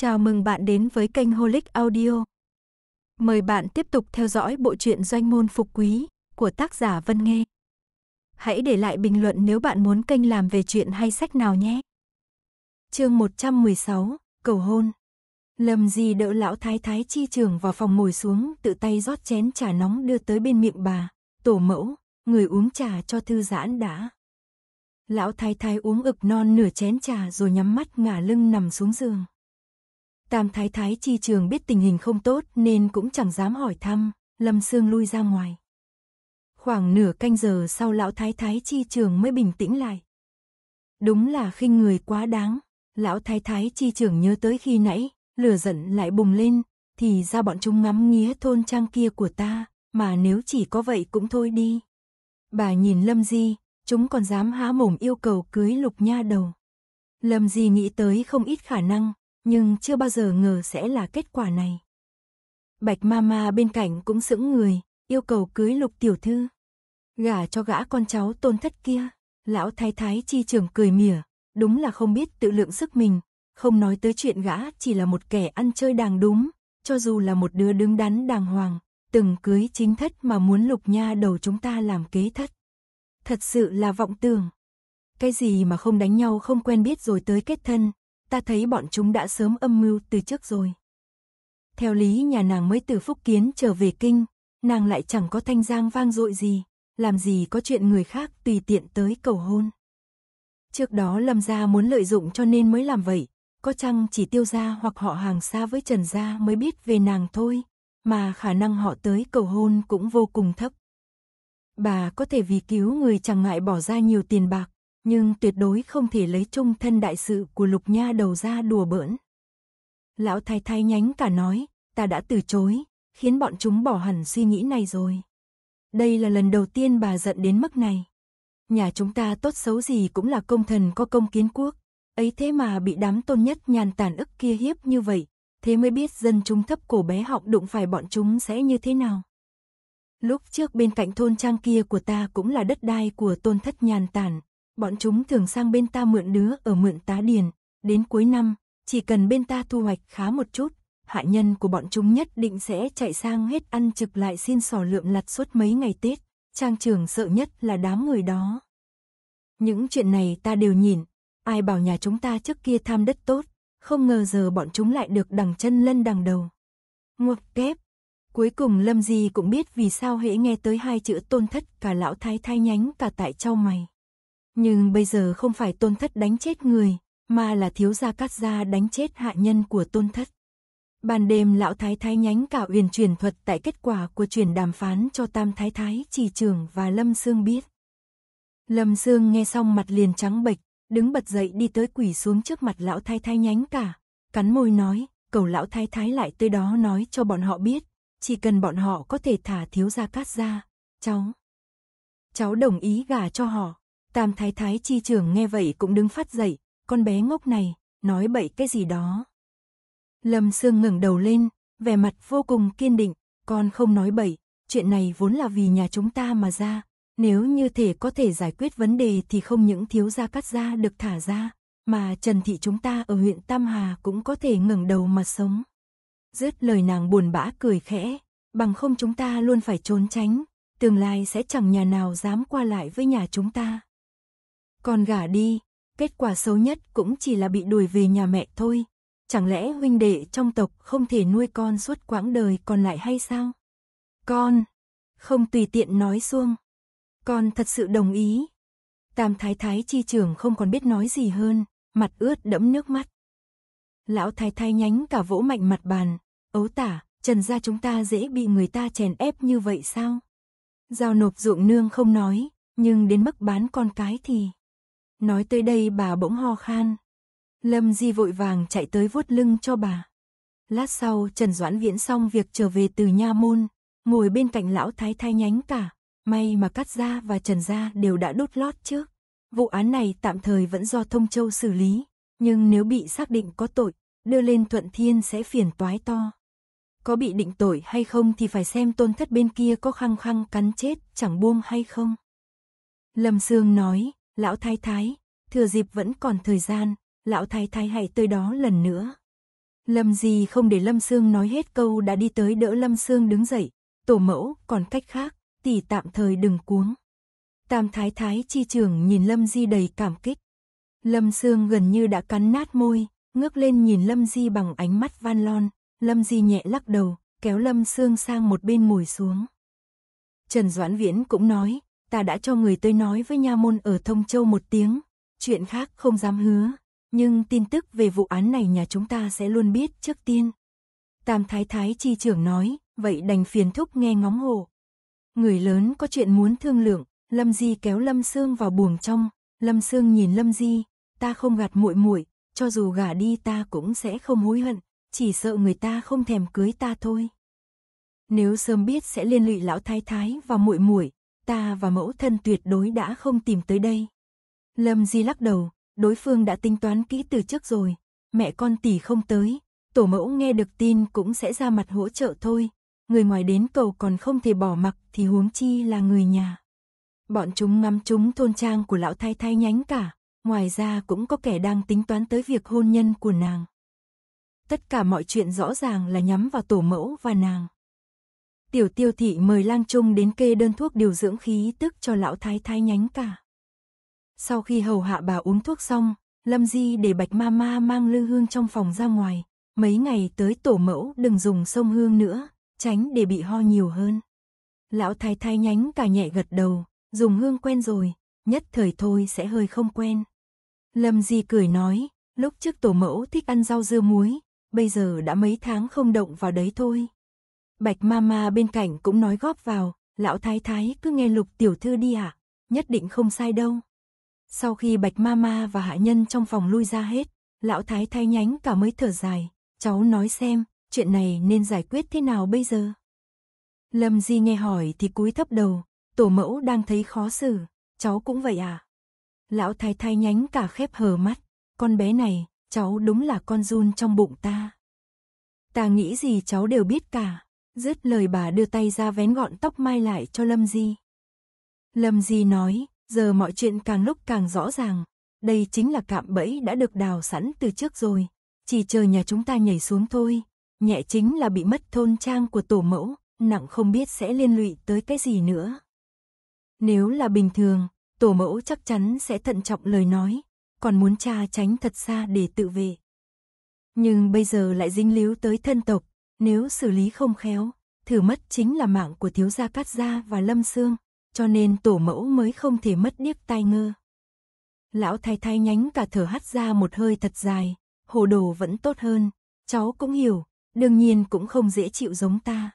Chào mừng bạn đến với kênh Holic Audio. Mời bạn tiếp tục theo dõi bộ truyện Doanh môn phục quý của tác giả Vân Nghê. Hãy để lại bình luận nếu bạn muốn kênh làm về chuyện hay sách nào nhé. Chương 116: Cầu hôn. Lâm Di đỡ lão thái thái chi trưởng vào phòng ngồi xuống, tự tay rót chén trà nóng đưa tới bên miệng bà, "Tổ mẫu, người uống trà cho thư giãn đã." Lão thái thái uống ực non nửa chén trà rồi nhắm mắt ngả lưng nằm xuống giường. Tam thái thái chi trường biết tình hình không tốt nên cũng chẳng dám hỏi thăm, Lâm Sương lui ra ngoài. Khoảng nửa canh giờ sau lão thái thái chi trường mới bình tĩnh lại. Đúng là khinh người quá đáng, lão thái thái chi trường nhớ tới khi nãy, lửa giận lại bùng lên, thì ra bọn chúng ngắm nghía thôn trang kia của ta, mà nếu chỉ có vậy cũng thôi đi. Bà nhìn Lâm Di, chúng còn dám há mồm yêu cầu cưới lục nha đầu. Lâm Di nghĩ tới không ít khả năng, nhưng chưa bao giờ ngờ sẽ là kết quả này. Bạch Mama bên cạnh cũng sững người, yêu cầu cưới lục tiểu thư. Gả cho gã con cháu tôn thất kia, lão thái thái chi trưởng cười mỉa, đúng là không biết tự lượng sức mình, không nói tới chuyện gã chỉ là một kẻ ăn chơi đàng đúng, cho dù là một đứa đứng đắn đàng hoàng, từng cưới chính thất mà muốn lục nha đầu chúng ta làm kế thất. Thật sự là vọng tưởng. Cái gì mà không đánh nhau không quen biết rồi tới kết thân, ta thấy bọn chúng đã sớm âm mưu từ trước rồi. Theo lý nhà nàng mới từ Phúc Kiến trở về kinh, nàng lại chẳng có thanh giang vang dội gì, làm gì có chuyện người khác tùy tiện tới cầu hôn. Trước đó Lâm gia muốn lợi dụng cho nên mới làm vậy, có chăng chỉ tiêu gia hoặc họ hàng xa với Trần gia mới biết về nàng thôi, mà khả năng họ tới cầu hôn cũng vô cùng thấp. Bà có thể vì cứu người chẳng ngại bỏ ra nhiều tiền bạc, nhưng tuyệt đối không thể lấy chung thân đại sự của Lục Nha đầu ra đùa bỡn. Lão thái thái nhánh cả nói, ta đã từ chối, khiến bọn chúng bỏ hẳn suy nghĩ này rồi. Đây là lần đầu tiên bà giận đến mức này. Nhà chúng ta tốt xấu gì cũng là công thần có công kiến quốc, ấy thế mà bị đám tôn nhất nhàn tàn ức kia hiếp như vậy, thế mới biết dân chúng thấp cổ bé họng đụng phải bọn chúng sẽ như thế nào. Lúc trước bên cạnh thôn trang kia của ta cũng là đất đai của tôn thất nhàn tàn Bọn chúng thường sang bên ta mượn đứa ở mượn tá điền, đến cuối năm, chỉ cần bên ta thu hoạch khá một chút, hạ nhân của bọn chúng nhất định sẽ chạy sang hết ăn trực lại xin sò lượm lặt suốt mấy ngày Tết, trang trường sợ nhất là đám người đó. Những chuyện này ta đều nhìn, ai bảo nhà chúng ta trước kia tham đất tốt, không ngờ giờ bọn chúng lại được đằng chân lân đằng đầu. Ngọc kép, cuối cùng Lâm Di cũng biết vì sao hễ nghe tới hai chữ tôn thất cả lão thái thái nhánh cả tại châu mày. Nhưng bây giờ không phải tôn thất đánh chết người, mà là thiếu gia cắt gia đánh chết hạ nhân của tôn thất. Ban đêm lão thái thái nhánh cả uyển truyền thuật tại kết quả của truyền đàm phán cho tam thái thái trì trưởng và lâm sương biết. Lâm sương nghe xong mặt liền trắng bệch, đứng bật dậy đi tới quỷ xuống trước mặt lão thái thái nhánh cả, cắn môi nói, cầu lão thái thái lại tới đó nói cho bọn họ biết, chỉ cần bọn họ có thể thả thiếu gia cát gia, cháu. Cháu đồng ý gả cho họ. Tam thái thái chi trưởng nghe vậy cũng đứng phát dậy, con bé ngốc này, nói bậy cái gì đó. Lâm Sương ngẩng đầu lên, vẻ mặt vô cùng kiên định, con không nói bậy, chuyện này vốn là vì nhà chúng ta mà ra, nếu như thể có thể giải quyết vấn đề thì không những thiếu gia cắt gia được thả ra, mà Trần Thị chúng ta ở huyện Tam Hà cũng có thể ngẩng đầu mà sống. Dứt lời nàng buồn bã cười khẽ, bằng không chúng ta luôn phải trốn tránh, tương lai sẽ chẳng nhà nào dám qua lại với nhà chúng ta. Con gả đi, kết quả xấu nhất cũng chỉ là bị đuổi về nhà mẹ thôi. Chẳng lẽ huynh đệ trong tộc không thể nuôi con suốt quãng đời còn lại hay sao? Con, không tùy tiện nói xuông. Con thật sự đồng ý. Tam thái thái chi trưởng không còn biết nói gì hơn, mặt ướt đẫm nước mắt. Lão thái thái nhánh cả vỗ mạnh mặt bàn, ấu tả, trần gia chúng ta dễ bị người ta chèn ép như vậy sao? Giao nộp ruộng nương không nói, nhưng đến mức bán con cái thì... Nói tới đây bà bỗng ho khan. Lâm Di vội vàng chạy tới vuốt lưng cho bà. Lát sau Trần Doãn Viễn xong việc trở về từ nha môn, ngồi bên cạnh lão thái thái nhánh cả. May mà Cát Gia và Trần Gia đều đã đốt lót trước. Vụ án này tạm thời vẫn do Thông Châu xử lý, nhưng nếu bị xác định có tội, đưa lên Thuận Thiên sẽ phiền toái to. Có bị định tội hay không thì phải xem tôn thất bên kia có khăng khăng cắn chết chẳng buông hay không. Lâm Sương nói, Lão thái thái, thừa dịp vẫn còn thời gian, lão thái thái hãy tới đó lần nữa. Lâm Di không để Lâm Sương nói hết câu đã đi tới đỡ Lâm Sương đứng dậy, tổ mẫu, còn cách khác, tỷ tạm thời đừng cuống. Tam thái thái chi trưởng nhìn Lâm Di đầy cảm kích. Lâm Sương gần như đã cắn nát môi, ngước lên nhìn Lâm Di bằng ánh mắt van lon, Lâm Di nhẹ lắc đầu, kéo Lâm Sương sang một bên ngồi xuống. Trần Doãn Viễn cũng nói, ta đã cho người tới nói với nha môn ở Thông Châu một tiếng, chuyện khác không dám hứa, nhưng tin tức về vụ án này nhà chúng ta sẽ luôn biết trước tiên. Tam Thái Thái Chi trưởng nói, vậy đành phiền thúc nghe ngóng hồ. Người lớn có chuyện muốn thương lượng, Lâm Di kéo Lâm Sương vào buồng trong, Lâm Sương nhìn Lâm Di, ta không gạt muội muội, cho dù gả đi ta cũng sẽ không hối hận, chỉ sợ người ta không thèm cưới ta thôi. Nếu sớm biết sẽ liên lụy lão thái thái và muội muội, ta và mẫu thân tuyệt đối đã không tìm tới đây. Lâm Di lắc đầu, đối phương đã tính toán kỹ từ trước rồi, mẹ con tỷ không tới, tổ mẫu nghe được tin cũng sẽ ra mặt hỗ trợ thôi, người ngoài đến cầu còn không thể bỏ mặc thì huống chi là người nhà. Bọn chúng ngắm chúng thôn trang của lão thái thái nhánh cả, ngoài ra cũng có kẻ đang tính toán tới việc hôn nhân của nàng. Tất cả mọi chuyện rõ ràng là nhắm vào tổ mẫu và nàng tiểu tiêu thị mời lang trung đến kê đơn thuốc điều dưỡng khí tức cho lão thái thái nhánh cả. Sau khi hầu hạ bà uống thuốc xong, Lâm Di để bạch ma ma mang lư hương trong phòng ra ngoài, mấy ngày tới tổ mẫu đừng dùng sông hương nữa, tránh để bị ho nhiều hơn. Lão thái thái nhánh cả nhẹ gật đầu, dùng hương quen rồi, nhất thời thôi sẽ hơi không quen. Lâm Di cười nói, lúc trước tổ mẫu thích ăn rau dưa muối, bây giờ đã mấy tháng không động vào đấy thôi. Bạch Mama bên cạnh cũng nói góp vào, lão thái thái cứ nghe lục tiểu thư đi ạ, à? nhất định không sai đâu. Sau khi Bạch Mama và hạ nhân trong phòng lui ra hết, lão thái thái nhánh cả mới thở dài, cháu nói xem, chuyện này nên giải quyết thế nào bây giờ? Lâm Di nghe hỏi thì cúi thấp đầu, tổ mẫu đang thấy khó xử, cháu cũng vậy à? Lão thái thái nhánh cả khép hờ mắt, con bé này, cháu đúng là con run trong bụng ta. Ta nghĩ gì cháu đều biết cả. Dứt lời bà đưa tay ra vén gọn tóc mai lại cho Lâm Di. Lâm Di nói, giờ mọi chuyện càng lúc càng rõ ràng. Đây chính là cạm bẫy đã được đào sẵn từ trước rồi. Chỉ chờ nhà chúng ta nhảy xuống thôi. Nhẹ chính là bị mất thôn trang của tổ mẫu, nặng không biết sẽ liên lụy tới cái gì nữa. Nếu là bình thường, tổ mẫu chắc chắn sẽ thận trọng lời nói, còn muốn cha tránh thật xa để tự về. Nhưng bây giờ lại dính líu tới thân tộc, nếu xử lý không khéo, thử mất chính là mạng của thiếu gia Cát Gia và Lâm Sương, cho nên tổ mẫu mới không thể mất điếc tai ngơ. Lão thái thái nhánh cả thở hắt ra một hơi thật dài, hồ đồ vẫn tốt hơn, cháu cũng hiểu, đương nhiên cũng không dễ chịu giống ta.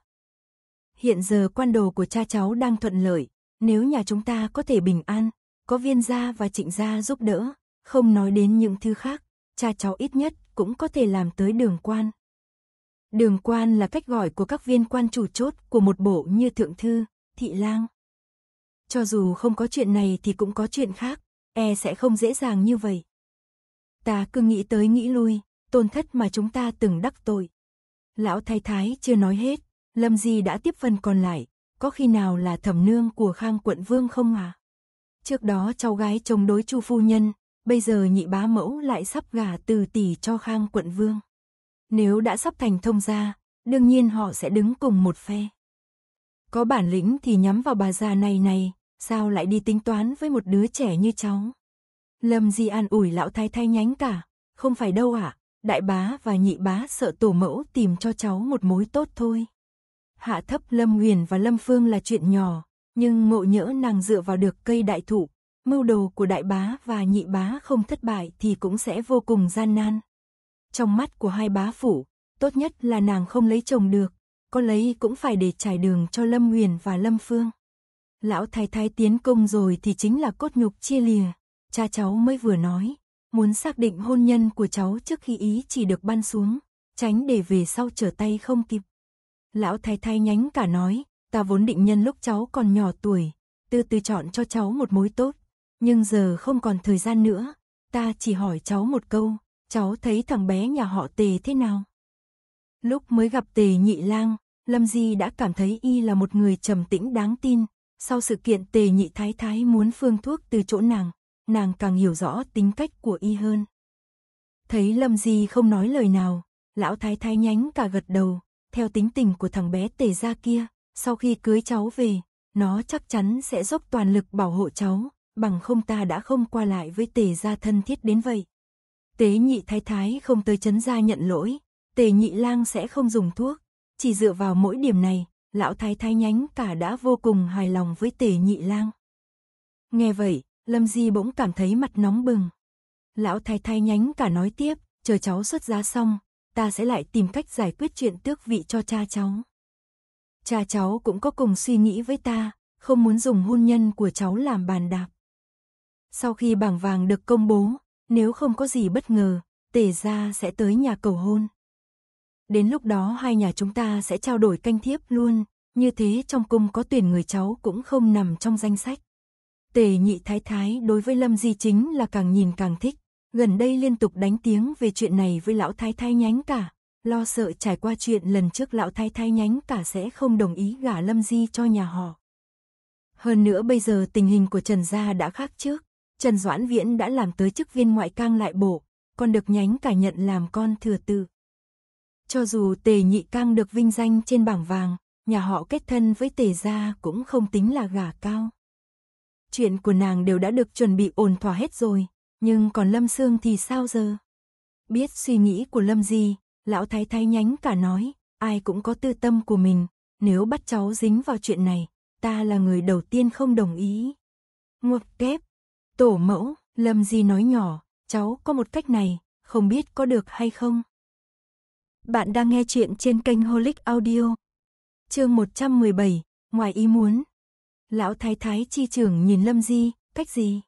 Hiện giờ quan đồ của cha cháu đang thuận lợi, nếu nhà chúng ta có thể bình an, có viên gia và trịnh gia giúp đỡ, không nói đến những thứ khác, cha cháu ít nhất cũng có thể làm tới đường quan. Đường quan là cách gọi của các viên quan chủ chốt của một bộ như thượng thư, thị lang. Cho dù không có chuyện này thì cũng có chuyện khác, e sẽ không dễ dàng như vậy. Ta cứ nghĩ tới nghĩ lui, tôn thất mà chúng ta từng đắc tội. Lão thái thái chưa nói hết, Lâm Di đã tiếp phần còn lại, có khi nào là thẩm nương của Khang quận vương không à? Trước đó cháu gái chống đối Chu phu nhân, bây giờ nhị bá mẫu lại sắp gả từ tỷ cho Khang quận vương. Nếu đã sắp thành thông gia, đương nhiên họ sẽ đứng cùng một phe. Có bản lĩnh thì nhắm vào bà già này này, sao lại đi tính toán với một đứa trẻ như cháu. Lâm Di an ủi lão thái thay nhánh cả, không phải đâu ạ, à? đại bá và nhị bá sợ tổ mẫu tìm cho cháu một mối tốt thôi. Hạ thấp Lâm Huyền và Lâm Phương là chuyện nhỏ, nhưng ngộ nhỡ nàng dựa vào được cây đại thụ, mưu đồ của đại bá và nhị bá không thất bại thì cũng sẽ vô cùng gian nan trong mắt của hai bá phủ, tốt nhất là nàng không lấy chồng được, có lấy cũng phải để trải đường cho Lâm Huyền và Lâm Phương. Lão thái thái tiến công rồi thì chính là cốt nhục chia lìa, cha cháu mới vừa nói, muốn xác định hôn nhân của cháu trước khi ý chỉ được ban xuống, tránh để về sau trở tay không kịp. Lão thái thái nhánh cả nói, ta vốn định nhân lúc cháu còn nhỏ tuổi, từ từ chọn cho cháu một mối tốt, nhưng giờ không còn thời gian nữa, ta chỉ hỏi cháu một câu, cháu thấy thằng bé nhà họ tề thế nào? Lúc mới gặp tề nhị lang, Lâm Di đã cảm thấy y là một người trầm tĩnh đáng tin. Sau sự kiện tề nhị thái thái muốn phương thuốc từ chỗ nàng, nàng càng hiểu rõ tính cách của y hơn. Thấy Lâm Di không nói lời nào, lão thái thái nhánh cả gật đầu, theo tính tình của thằng bé tề gia kia, sau khi cưới cháu về, nó chắc chắn sẽ dốc toàn lực bảo hộ cháu, bằng không ta đã không qua lại với tề gia thân thiết đến vậy. Tế nhị thái thái không tới chấn gia nhận lỗi, tề nhị lang sẽ không dùng thuốc. Chỉ dựa vào mỗi điểm này, lão thái thái nhánh cả đã vô cùng hài lòng với tề nhị lang. Nghe vậy, Lâm Di bỗng cảm thấy mặt nóng bừng. Lão thái thái nhánh cả nói tiếp, chờ cháu xuất giá xong, ta sẽ lại tìm cách giải quyết chuyện tước vị cho cha cháu. Cha cháu cũng có cùng suy nghĩ với ta, không muốn dùng hôn nhân của cháu làm bàn đạp. Sau khi bảng vàng được công bố, nếu không có gì bất ngờ, tề gia sẽ tới nhà cầu hôn. Đến lúc đó hai nhà chúng ta sẽ trao đổi canh thiếp luôn, như thế trong cung có tuyển người cháu cũng không nằm trong danh sách. Tề nhị thái thái đối với Lâm Di chính là càng nhìn càng thích, gần đây liên tục đánh tiếng về chuyện này với lão thái thái nhánh cả, lo sợ trải qua chuyện lần trước lão thái thái nhánh cả sẽ không đồng ý gả Lâm Di cho nhà họ. Hơn nữa bây giờ tình hình của Trần Gia đã khác trước, Trần Doãn Viễn đã làm tới chức viên ngoại cang lại bổ, còn được nhánh cả nhận làm con thừa tự. Cho dù tề nhị cang được vinh danh trên bảng vàng, nhà họ kết thân với tề gia cũng không tính là gả cao. Chuyện của nàng đều đã được chuẩn bị ổn thỏa hết rồi, nhưng còn Lâm Sương thì sao giờ? Biết suy nghĩ của Lâm gì, lão thái thái nhánh cả nói, ai cũng có tư tâm của mình, nếu bắt cháu dính vào chuyện này, ta là người đầu tiên không đồng ý. Ngược kép, Tổ mẫu, Lâm Di nói nhỏ, cháu có một cách này, không biết có được hay không? Bạn đang nghe chuyện trên kênh Holic Audio. Chương 117, ngoài ý muốn. Lão thái thái chi trưởng nhìn Lâm Di, cách gì?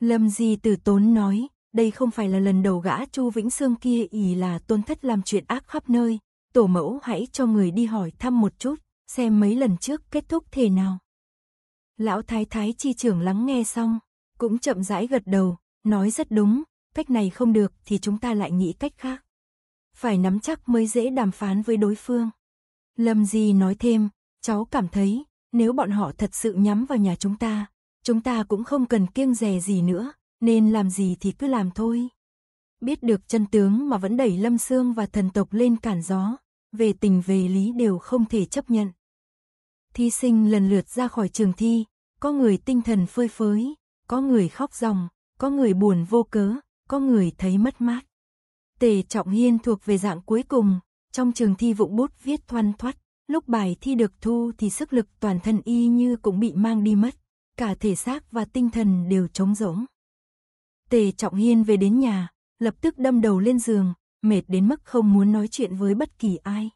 Lâm Di từ tốn nói, đây không phải là lần đầu gã Chu Vĩnh Sương kia ỉ là tôn thất làm chuyện ác khắp nơi, tổ mẫu hãy cho người đi hỏi thăm một chút, xem mấy lần trước kết thúc thế nào. Lão thái thái chi trưởng lắng nghe xong, cũng chậm rãi gật đầu, nói rất đúng, cách này không được thì chúng ta lại nghĩ cách khác. Phải nắm chắc mới dễ đàm phán với đối phương. Lâm Di nói thêm, cháu cảm thấy, nếu bọn họ thật sự nhắm vào nhà chúng ta, chúng ta cũng không cần kiêng dè gì nữa, nên làm gì thì cứ làm thôi. Biết được chân tướng mà vẫn đẩy Lâm Sương và thần tộc lên cản gió, về tình về lý đều không thể chấp nhận. Thí sinh lần lượt ra khỏi trường thi, có người tinh thần phơi phới, có người khóc ròng, có người buồn vô cớ, có người thấy mất mát. Tề Trọng Hiên thuộc về dạng cuối cùng, trong trường thi vụng bút viết thoăn thoắt, lúc bài thi được thu thì sức lực toàn thân y như cũng bị mang đi mất, cả thể xác và tinh thần đều trống rỗng. Tề Trọng Hiên về đến nhà, lập tức đâm đầu lên giường, mệt đến mức không muốn nói chuyện với bất kỳ ai.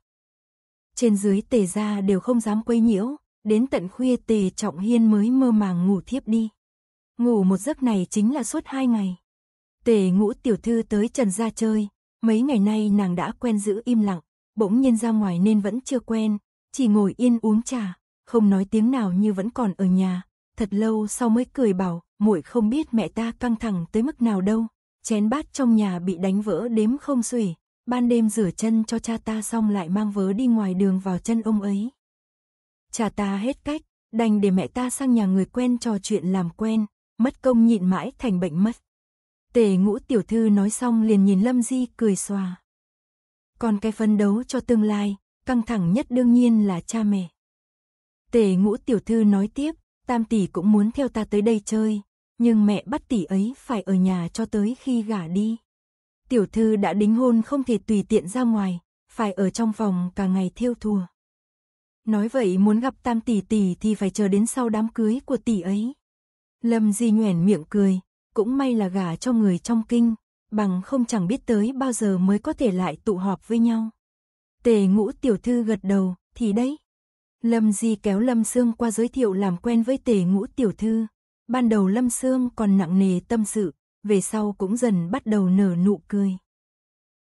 Trên dưới tề gia đều không dám quấy nhiễu, đến tận khuya tề trọng hiên mới mơ màng ngủ thiếp đi ngủ một giấc này chính là suốt hai ngày. Tề ngũ tiểu thư tới Trần Gia chơi, mấy ngày nay nàng đã quen giữ im lặng, bỗng nhiên ra ngoài nên vẫn chưa quen, chỉ ngồi yên uống trà, không nói tiếng nào như vẫn còn ở nhà, thật lâu sau mới cười bảo, muội không biết mẹ ta căng thẳng tới mức nào đâu, chén bát trong nhà bị đánh vỡ đếm không xuể, ban đêm rửa chân cho cha ta xong lại mang vớ đi ngoài đường vào chân ông ấy. Cha ta hết cách, đành để mẹ ta sang nhà người quen trò chuyện làm quen, mất công nhịn mãi thành bệnh mất. Tề ngũ tiểu thư nói xong liền nhìn Lâm Di cười xòa. Còn cái phân đấu cho tương lai, căng thẳng nhất đương nhiên là cha mẹ. Tề ngũ tiểu thư nói tiếp, tam tỷ cũng muốn theo ta tới đây chơi, nhưng mẹ bắt tỷ ấy phải ở nhà cho tới khi gả đi. Tiểu thư đã đính hôn không thể tùy tiện ra ngoài, phải ở trong phòng cả ngày thiêu thùa. Nói vậy muốn gặp tam tỷ tỷ thì phải chờ đến sau đám cưới của tỷ ấy. Lâm Di nhoẻn miệng cười, cũng may là gả cho người trong kinh, bằng không chẳng biết tới bao giờ mới có thể lại tụ họp với nhau. Tề ngũ tiểu thư gật đầu, thì đấy. Lâm Di kéo Lâm Sương qua giới thiệu làm quen với tề ngũ tiểu thư. Ban đầu Lâm Sương còn nặng nề tâm sự, về sau cũng dần bắt đầu nở nụ cười.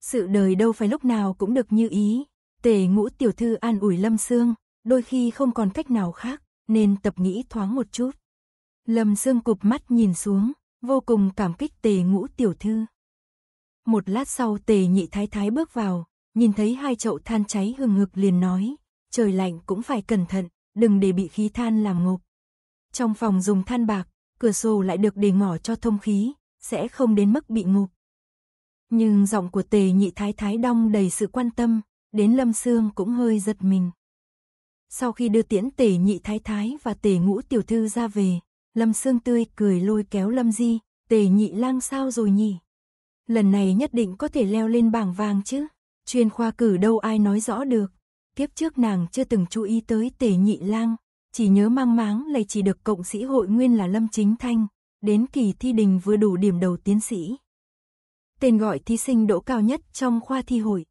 Sự đời đâu phải lúc nào cũng được như ý. Tề ngũ tiểu thư an ủi Lâm Sương, đôi khi không còn cách nào khác, nên tập nghĩ thoáng một chút. Lâm Dương cụp mắt nhìn xuống, vô cùng cảm kích tề ngũ tiểu thư. Một lát sau tề nhị thái thái bước vào, nhìn thấy hai chậu than cháy hừng hực liền nói, trời lạnh cũng phải cẩn thận, đừng để bị khí than làm ngục. Trong phòng dùng than bạc, cửa sổ lại được để ngỏ cho thông khí, sẽ không đến mức bị ngục. Nhưng giọng của tề nhị thái thái đong đầy sự quan tâm, đến lâm xương cũng hơi giật mình. Sau khi đưa tiễn tề nhị thái thái và tề ngũ tiểu thư ra về, Lâm Sương Tươi cười lôi kéo Lâm Di, tề nhị lang sao rồi nhỉ? Lần này nhất định có thể leo lên bảng vàng chứ, chuyên khoa cử đâu ai nói rõ được. Kiếp trước nàng chưa từng chú ý tới tề nhị lang, chỉ nhớ mang máng lại chỉ được cộng sĩ hội nguyên là Lâm Chính Thanh, đến kỳ thi đình vừa đủ điểm đầu tiến sĩ. Tên gọi thí sinh đỗ cao nhất trong khoa thi hội.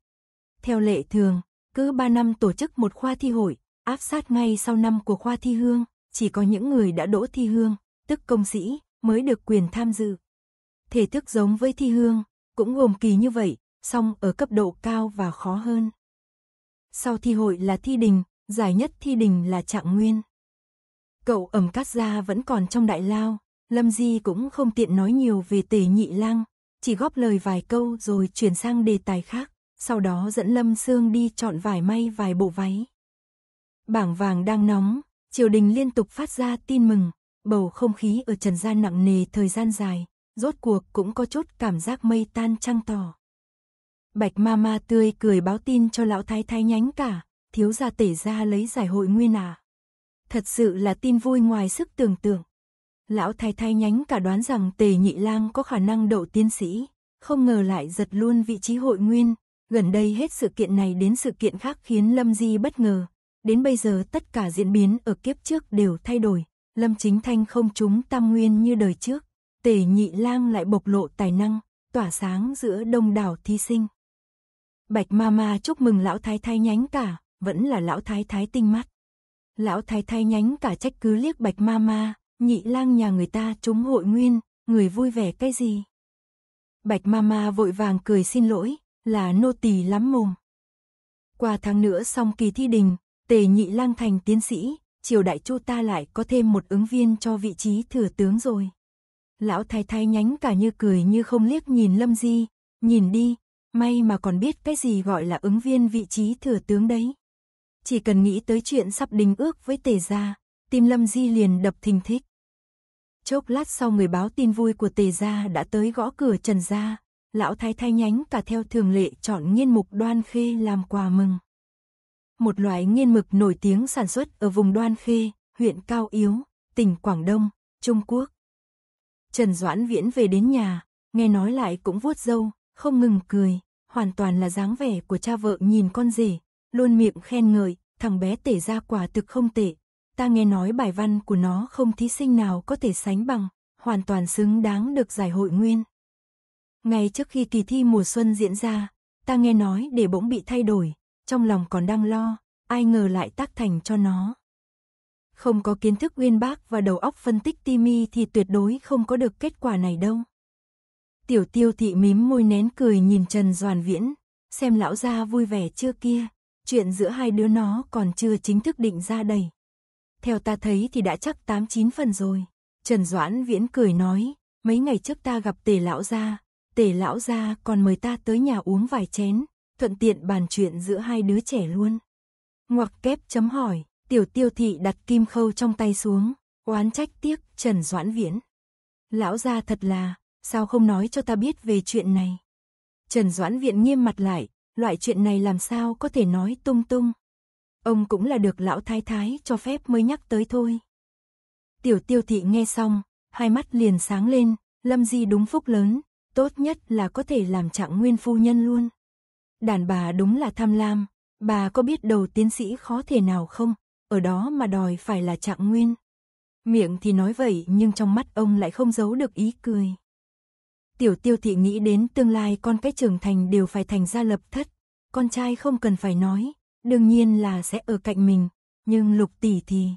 Theo lệ thường, cứ 3 năm tổ chức một khoa thi hội, áp sát ngay sau năm của khoa thi hương chỉ có những người đã đỗ thi hương, tức công sĩ, mới được quyền tham dự. Thể thức giống với thi hương, cũng gồm kỳ như vậy, song ở cấp độ cao và khó hơn. Sau thi hội là thi đình, giải nhất thi đình là trạng nguyên. Cậu ẩm cát gia vẫn còn trong đại lao, Lâm Di cũng không tiện nói nhiều về tề nhị lang, chỉ góp lời vài câu rồi chuyển sang đề tài khác, sau đó dẫn Lâm Sương đi chọn vải may vài bộ váy. Bảng vàng đang nóng, triều đình liên tục phát ra tin mừng, bầu không khí ở trần gian nặng nề thời gian dài, rốt cuộc cũng có chút cảm giác mây tan trăng tỏ. Bạch ma ma tươi cười báo tin cho lão thái thái nhánh cả, thiếu gia tể ra lấy giải hội nguyên à. Thật sự là tin vui ngoài sức tưởng tượng. Lão thái thái nhánh cả đoán rằng tề nhị lang có khả năng đậu tiến sĩ, không ngờ lại giật luôn vị trí hội nguyên. Gần đây hết sự kiện này đến sự kiện khác khiến Lâm Di bất ngờ, Đến bây giờ tất cả diễn biến ở kiếp trước đều thay đổi, Lâm Chính Thanh không trúng tam nguyên như đời trước, tể Nhị Lang lại bộc lộ tài năng, tỏa sáng giữa đông đảo thí sinh. Bạch Mama chúc mừng lão thái thái nhánh cả, vẫn là lão thái thái tinh mắt. Lão thái thái nhánh cả trách cứ liếc Bạch Mama, Nhị Lang nhà người ta trúng hội nguyên, người vui vẻ cái gì? Bạch Mama vội vàng cười xin lỗi, là nô tỳ lắm mồm. Qua tháng nữa xong kỳ thi đình, Tề nhị lang thành tiến sĩ, triều đại chu ta lại có thêm một ứng viên cho vị trí thừa tướng rồi. Lão thái thái nhánh cả như cười như không liếc nhìn lâm di, nhìn đi, may mà còn biết cái gì gọi là ứng viên vị trí thừa tướng đấy. Chỉ cần nghĩ tới chuyện sắp đính ước với tề gia, tim lâm di liền đập thình thích. Chốc lát sau người báo tin vui của tề gia đã tới gõ cửa trần gia, lão thái thái nhánh cả theo thường lệ chọn nghiên mục đoan khê làm quà mừng một loại nghiên mực nổi tiếng sản xuất ở vùng Đoan Khê, huyện Cao Yếu, tỉnh Quảng Đông, Trung Quốc. Trần Doãn Viễn về đến nhà, nghe nói lại cũng vuốt râu, không ngừng cười, hoàn toàn là dáng vẻ của cha vợ nhìn con rể, luôn miệng khen ngợi, thằng bé tể ra quả thực không tệ. Ta nghe nói bài văn của nó không thí sinh nào có thể sánh bằng, hoàn toàn xứng đáng được giải hội nguyên. Ngay trước khi kỳ thi mùa xuân diễn ra, ta nghe nói để bỗng bị thay đổi, trong lòng còn đang lo, ai ngờ lại tác thành cho nó. Không có kiến thức uyên bác và đầu óc phân tích Timmy thì tuyệt đối không có được kết quả này đâu. Tiểu tiêu thị mím môi nén cười nhìn Trần Doàn Viễn, xem lão gia vui vẻ chưa kia, chuyện giữa hai đứa nó còn chưa chính thức định ra đầy. Theo ta thấy thì đã chắc 89 phần rồi. Trần Doãn Viễn cười nói, mấy ngày trước ta gặp tề lão gia, tề lão gia còn mời ta tới nhà uống vài chén, thuận tiện bàn chuyện giữa hai đứa trẻ luôn. Ngoặc kép chấm hỏi, tiểu tiêu thị đặt kim khâu trong tay xuống, oán trách tiếc Trần Doãn Viễn. Lão gia thật là, sao không nói cho ta biết về chuyện này? Trần Doãn Viện nghiêm mặt lại, loại chuyện này làm sao có thể nói tung tung. Ông cũng là được lão thái thái cho phép mới nhắc tới thôi. Tiểu tiêu thị nghe xong, hai mắt liền sáng lên, lâm di đúng phúc lớn, tốt nhất là có thể làm trạng nguyên phu nhân luôn. Đàn bà đúng là tham lam, bà có biết đầu tiến sĩ khó thể nào không, ở đó mà đòi phải là trạng nguyên. Miệng thì nói vậy nhưng trong mắt ông lại không giấu được ý cười. Tiểu tiêu thị nghĩ đến tương lai con cái trưởng thành đều phải thành gia lập thất, con trai không cần phải nói, đương nhiên là sẽ ở cạnh mình, nhưng lục tỷ thì...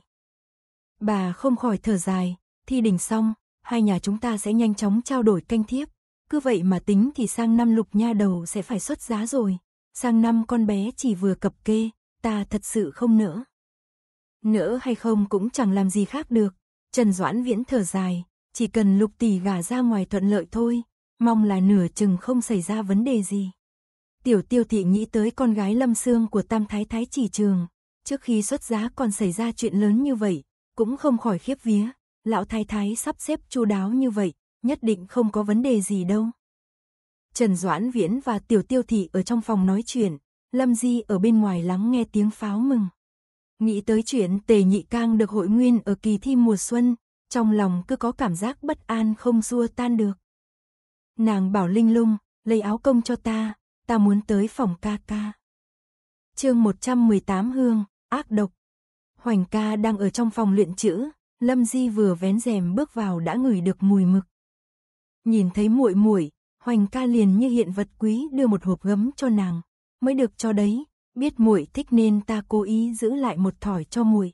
Bà không khỏi thở dài, thi đỉnh xong, hai nhà chúng ta sẽ nhanh chóng trao đổi canh thiếp, cứ vậy mà tính thì sang năm lục nha đầu sẽ phải xuất giá rồi. Sang năm con bé chỉ vừa cập kê, ta thật sự không nỡ. Nỡ hay không cũng chẳng làm gì khác được. Trần Doãn Viễn thở dài, chỉ cần lục tỷ gà ra ngoài thuận lợi thôi, mong là nửa chừng không xảy ra vấn đề gì. Tiểu tiêu thị nghĩ tới con gái lâm xương của tam thái thái chỉ trường, trước khi xuất giá còn xảy ra chuyện lớn như vậy, cũng không khỏi khiếp vía, lão thái thái sắp xếp chu đáo như vậy, nhất định không có vấn đề gì đâu. Trần Doãn Viễn và Tiểu Tiêu Thị ở trong phòng nói chuyện, Lâm Di ở bên ngoài lắng nghe tiếng pháo mừng. Nghĩ tới chuyện Tề Nhị Cang được hội nguyên ở kỳ thi mùa xuân, trong lòng cứ có cảm giác bất an không xua tan được. Nàng bảo Linh Lung, lấy áo công cho ta, ta muốn tới phòng ca ca. chương 118 Hương, Ác Độc Hoành ca đang ở trong phòng luyện chữ, Lâm Di vừa vén rèm bước vào đã ngửi được mùi mực. Nhìn thấy muội muội, Hoành ca liền như hiện vật quý đưa một hộp gấm cho nàng, mới được cho đấy, biết muội thích nên ta cố ý giữ lại một thỏi cho muội.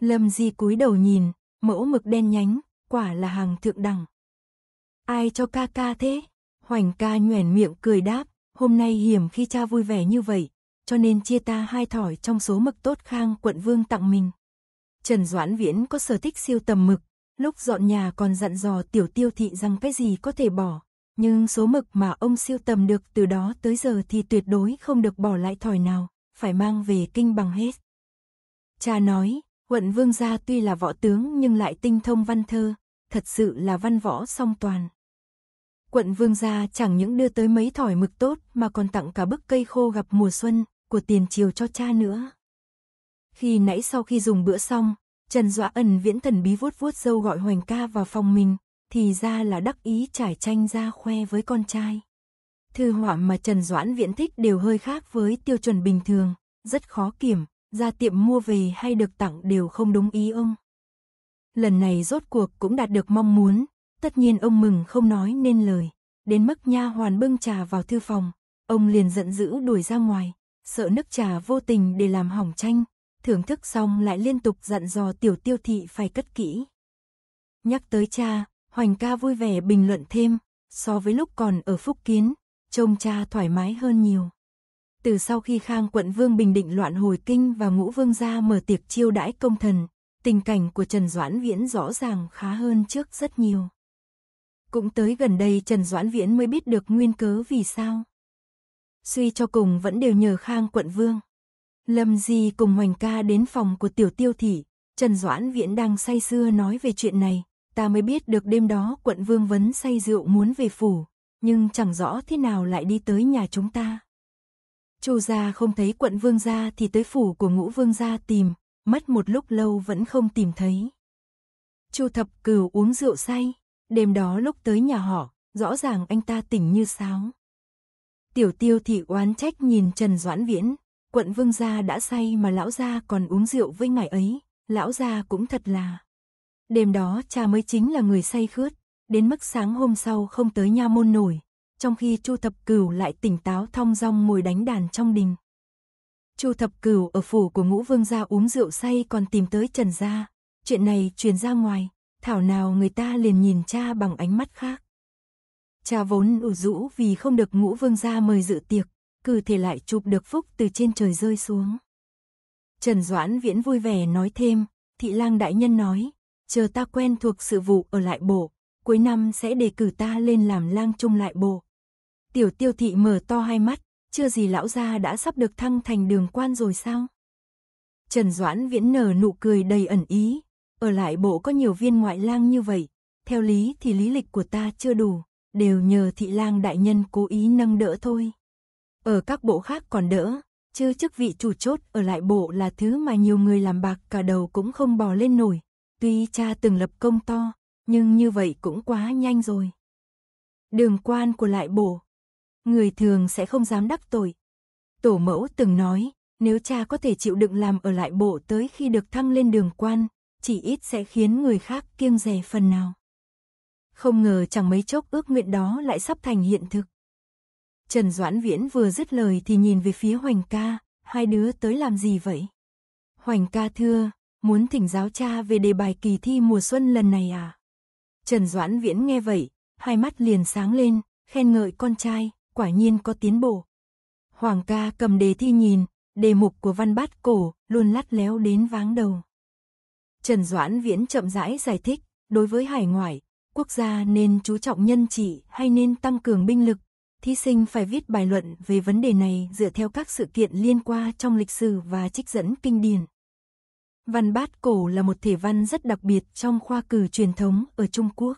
Lâm Di cúi đầu nhìn, mẫu mực đen nhánh, quả là hàng thượng đẳng. Ai cho ca ca thế? Hoành ca nhoẻn miệng cười đáp, hôm nay hiểm khi cha vui vẻ như vậy, cho nên chia ta hai thỏi trong số mực tốt khang quận vương tặng mình. Trần Doãn Viễn có sở thích siêu tầm mực, Lúc dọn nhà còn dặn dò tiểu tiêu thị rằng cái gì có thể bỏ, nhưng số mực mà ông siêu tầm được từ đó tới giờ thì tuyệt đối không được bỏ lại thỏi nào, phải mang về kinh bằng hết. Cha nói, quận Vương gia tuy là võ tướng nhưng lại tinh thông văn thơ, thật sự là văn võ song toàn. Quận Vương gia chẳng những đưa tới mấy thỏi mực tốt mà còn tặng cả bức cây khô gặp mùa xuân của tiền triều cho cha nữa. Khi nãy sau khi dùng bữa xong, Trần Dọa ẩn viễn thần bí vuốt vuốt dâu gọi Hoành ca vào phòng mình, thì ra là đắc ý trải tranh ra khoe với con trai. Thư họa mà Trần Doãn Viễn thích đều hơi khác với tiêu chuẩn bình thường, rất khó kiểm, ra tiệm mua về hay được tặng đều không đúng ý ông. Lần này rốt cuộc cũng đạt được mong muốn, tất nhiên ông mừng không nói nên lời, đến mức nha hoàn bưng trà vào thư phòng, ông liền giận dữ đuổi ra ngoài, sợ nước trà vô tình để làm hỏng tranh, thưởng thức xong lại liên tục dặn dò tiểu tiêu thị phải cất kỹ. Nhắc tới cha, Hoành ca vui vẻ bình luận thêm, so với lúc còn ở Phúc Kiến, trông cha thoải mái hơn nhiều. Từ sau khi Khang quận Vương Bình Định loạn hồi kinh và ngũ vương gia mở tiệc chiêu đãi công thần, tình cảnh của Trần Doãn Viễn rõ ràng khá hơn trước rất nhiều. Cũng tới gần đây Trần Doãn Viễn mới biết được nguyên cớ vì sao. Suy cho cùng vẫn đều nhờ Khang quận Vương. Lâm Di cùng Hoành ca đến phòng của tiểu tiêu thị, Trần Doãn Viễn đang say sưa nói về chuyện này, ta mới biết được đêm đó quận Vương Vấn say rượu muốn về phủ, nhưng chẳng rõ thế nào lại đi tới nhà chúng ta. Châu gia không thấy quận Vương gia thì tới phủ của ngũ Vương gia tìm, mất một lúc lâu vẫn không tìm thấy. Châu thập cửu uống rượu say, đêm đó lúc tới nhà họ, rõ ràng anh ta tỉnh như sáo. Tiểu tiêu thị oán trách nhìn Trần Doãn Viễn, quận vương gia đã say mà lão gia còn uống rượu với ngài ấy, lão gia cũng thật là. Đêm đó cha mới chính là người say khướt, đến mức sáng hôm sau không tới nha môn nổi, trong khi Chu Thập Cửu lại tỉnh táo thong dong ngồi đánh đàn trong đình. Chu Thập Cửu ở phủ của Ngũ Vương gia uống rượu say còn tìm tới Trần gia, chuyện này truyền ra ngoài, thảo nào người ta liền nhìn cha bằng ánh mắt khác. Cha vốn ủ rũ vì không được Ngũ Vương gia mời dự tiệc, cử thể lại chụp được phúc từ trên trời rơi xuống. Trần Doãn Viễn vui vẻ nói thêm, thị lang đại nhân nói, chờ ta quen thuộc sự vụ ở lại bộ, cuối năm sẽ đề cử ta lên làm lang trung lại bộ. Tiểu tiêu thị mở to hai mắt, chưa gì lão gia đã sắp được thăng thành đường quan rồi sao? Trần Doãn Viễn nở nụ cười đầy ẩn ý, ở lại bộ có nhiều viên ngoại lang như vậy, theo lý thì lý lịch của ta chưa đủ, đều nhờ thị lang đại nhân cố ý nâng đỡ thôi. Ở các bộ khác còn đỡ, chứ chức vị chủ chốt ở lại bộ là thứ mà nhiều người làm bạc cả đầu cũng không bò lên nổi. Tuy cha từng lập công to, nhưng như vậy cũng quá nhanh rồi. Đường quan của lại bộ, người thường sẽ không dám đắc tội. Tổ mẫu từng nói, nếu cha có thể chịu đựng làm ở lại bộ tới khi được thăng lên đường quan, chỉ ít sẽ khiến người khác kiêng rẻ phần nào. Không ngờ chẳng mấy chốc ước nguyện đó lại sắp thành hiện thực. Trần Doãn Viễn vừa dứt lời thì nhìn về phía Hoành ca, hai đứa tới làm gì vậy? Hoành ca thưa, muốn thỉnh giáo cha về đề bài kỳ thi mùa xuân lần này à? Trần Doãn Viễn nghe vậy, hai mắt liền sáng lên, khen ngợi con trai, quả nhiên có tiến bộ. Hoàng ca cầm đề thi nhìn, đề mục của văn bát cổ luôn lắt léo đến váng đầu. Trần Doãn Viễn chậm rãi giải thích, đối với hải ngoại, quốc gia nên chú trọng nhân trị hay nên tăng cường binh lực, thí sinh phải viết bài luận về vấn đề này dựa theo các sự kiện liên quan trong lịch sử và trích dẫn kinh điển. Văn bát cổ là một thể văn rất đặc biệt trong khoa cử truyền thống ở Trung Quốc.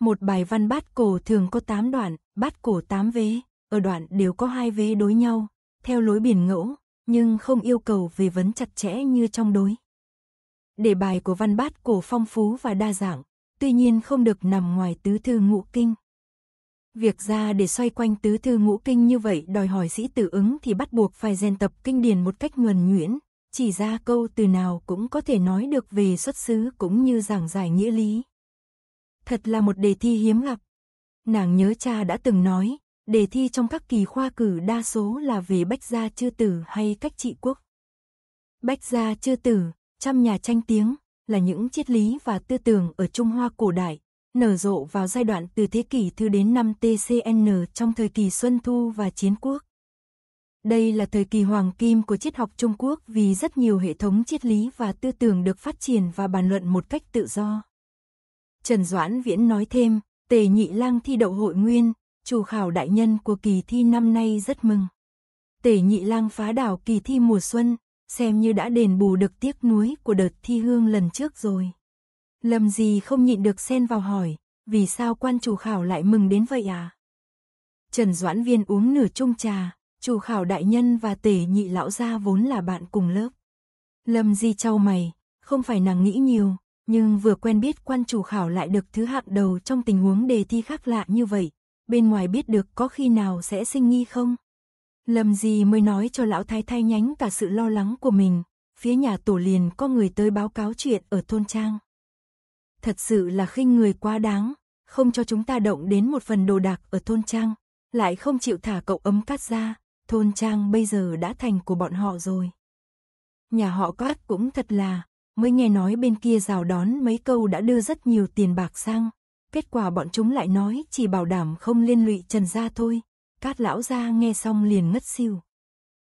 Một bài văn bát cổ thường có 8 đoạn, bát cổ 8 vế, ở đoạn đều có hai vế đối nhau, theo lối biển ngẫu, nhưng không yêu cầu về vấn chặt chẽ như trong đối. Đề bài của văn bát cổ phong phú và đa dạng, tuy nhiên không được nằm ngoài tứ thư ngũ kinh. Việc ra để xoay quanh tứ thư ngũ kinh như vậy đòi hỏi sĩ tử ứng thì bắt buộc phải rèn tập kinh điển một cách nhuần nhuyễn, chỉ ra câu từ nào cũng có thể nói được về xuất xứ cũng như giảng giải nghĩa lý. Thật là một đề thi hiếm gặp. Nàng nhớ cha đã từng nói, đề thi trong các kỳ khoa cử đa số là về bách gia chư tử hay cách trị quốc. Bách gia chư tử, trăm nhà tranh tiếng, là những triết lý và tư tưởng ở Trung Hoa cổ đại, nở rộ vào giai đoạn từ thế kỷ thứ đến năm TCN trong thời kỳ Xuân Thu và Chiến Quốc. Đây là thời kỳ hoàng kim của triết học Trung Quốc vì rất nhiều hệ thống triết lý và tư tưởng được phát triển và bàn luận một cách tự do. Trần Doãn Viễn nói thêm, Tề Nhị Lang thi đậu hội nguyên, chủ khảo đại nhân của kỳ thi năm nay rất mừng. Tề Nhị Lang phá đảo kỳ thi mùa xuân, xem như đã đền bù được tiếc nuối của đợt thi hương lần trước rồi. Lâm gì không nhịn được xen vào hỏi, vì sao quan chủ khảo lại mừng đến vậy à? Trần Doãn Viên uống nửa chung trà, chủ khảo đại nhân và tể nhị lão gia vốn là bạn cùng lớp. Lâm Di trao mày, không phải nàng nghĩ nhiều, nhưng vừa quen biết quan chủ khảo lại được thứ hạng đầu trong tình huống đề thi khác lạ như vậy, bên ngoài biết được có khi nào sẽ sinh nghi không? Lâm Di mới nói cho lão thái thay nhánh cả sự lo lắng của mình, phía nhà tổ liền có người tới báo cáo chuyện ở thôn trang thật sự là khinh người quá đáng, không cho chúng ta động đến một phần đồ đạc ở thôn trang, lại không chịu thả cậu ấm cát ra, thôn trang bây giờ đã thành của bọn họ rồi. Nhà họ cát cũng thật là, mới nghe nói bên kia rào đón mấy câu đã đưa rất nhiều tiền bạc sang, kết quả bọn chúng lại nói chỉ bảo đảm không liên lụy trần gia thôi, cát lão gia nghe xong liền ngất xỉu.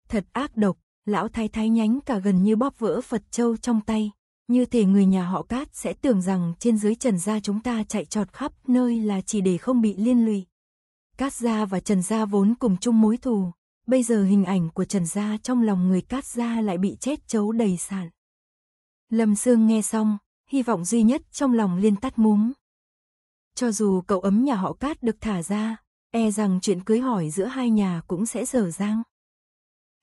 Thật ác độc, lão thái thái nhánh cả gần như bóp vỡ Phật Châu trong tay, như thể người nhà họ Cát sẽ tưởng rằng trên dưới Trần Gia chúng ta chạy trọt khắp nơi là chỉ để không bị liên lụy. Cát Gia và Trần Gia vốn cùng chung mối thù, bây giờ hình ảnh của Trần Gia trong lòng người Cát Gia lại bị chết chấu đầy sàn. Lâm Sương nghe xong, hy vọng duy nhất trong lòng liên tắt múm. Cho dù cậu ấm nhà họ Cát được thả ra, e rằng chuyện cưới hỏi giữa hai nhà cũng sẽ dở dang.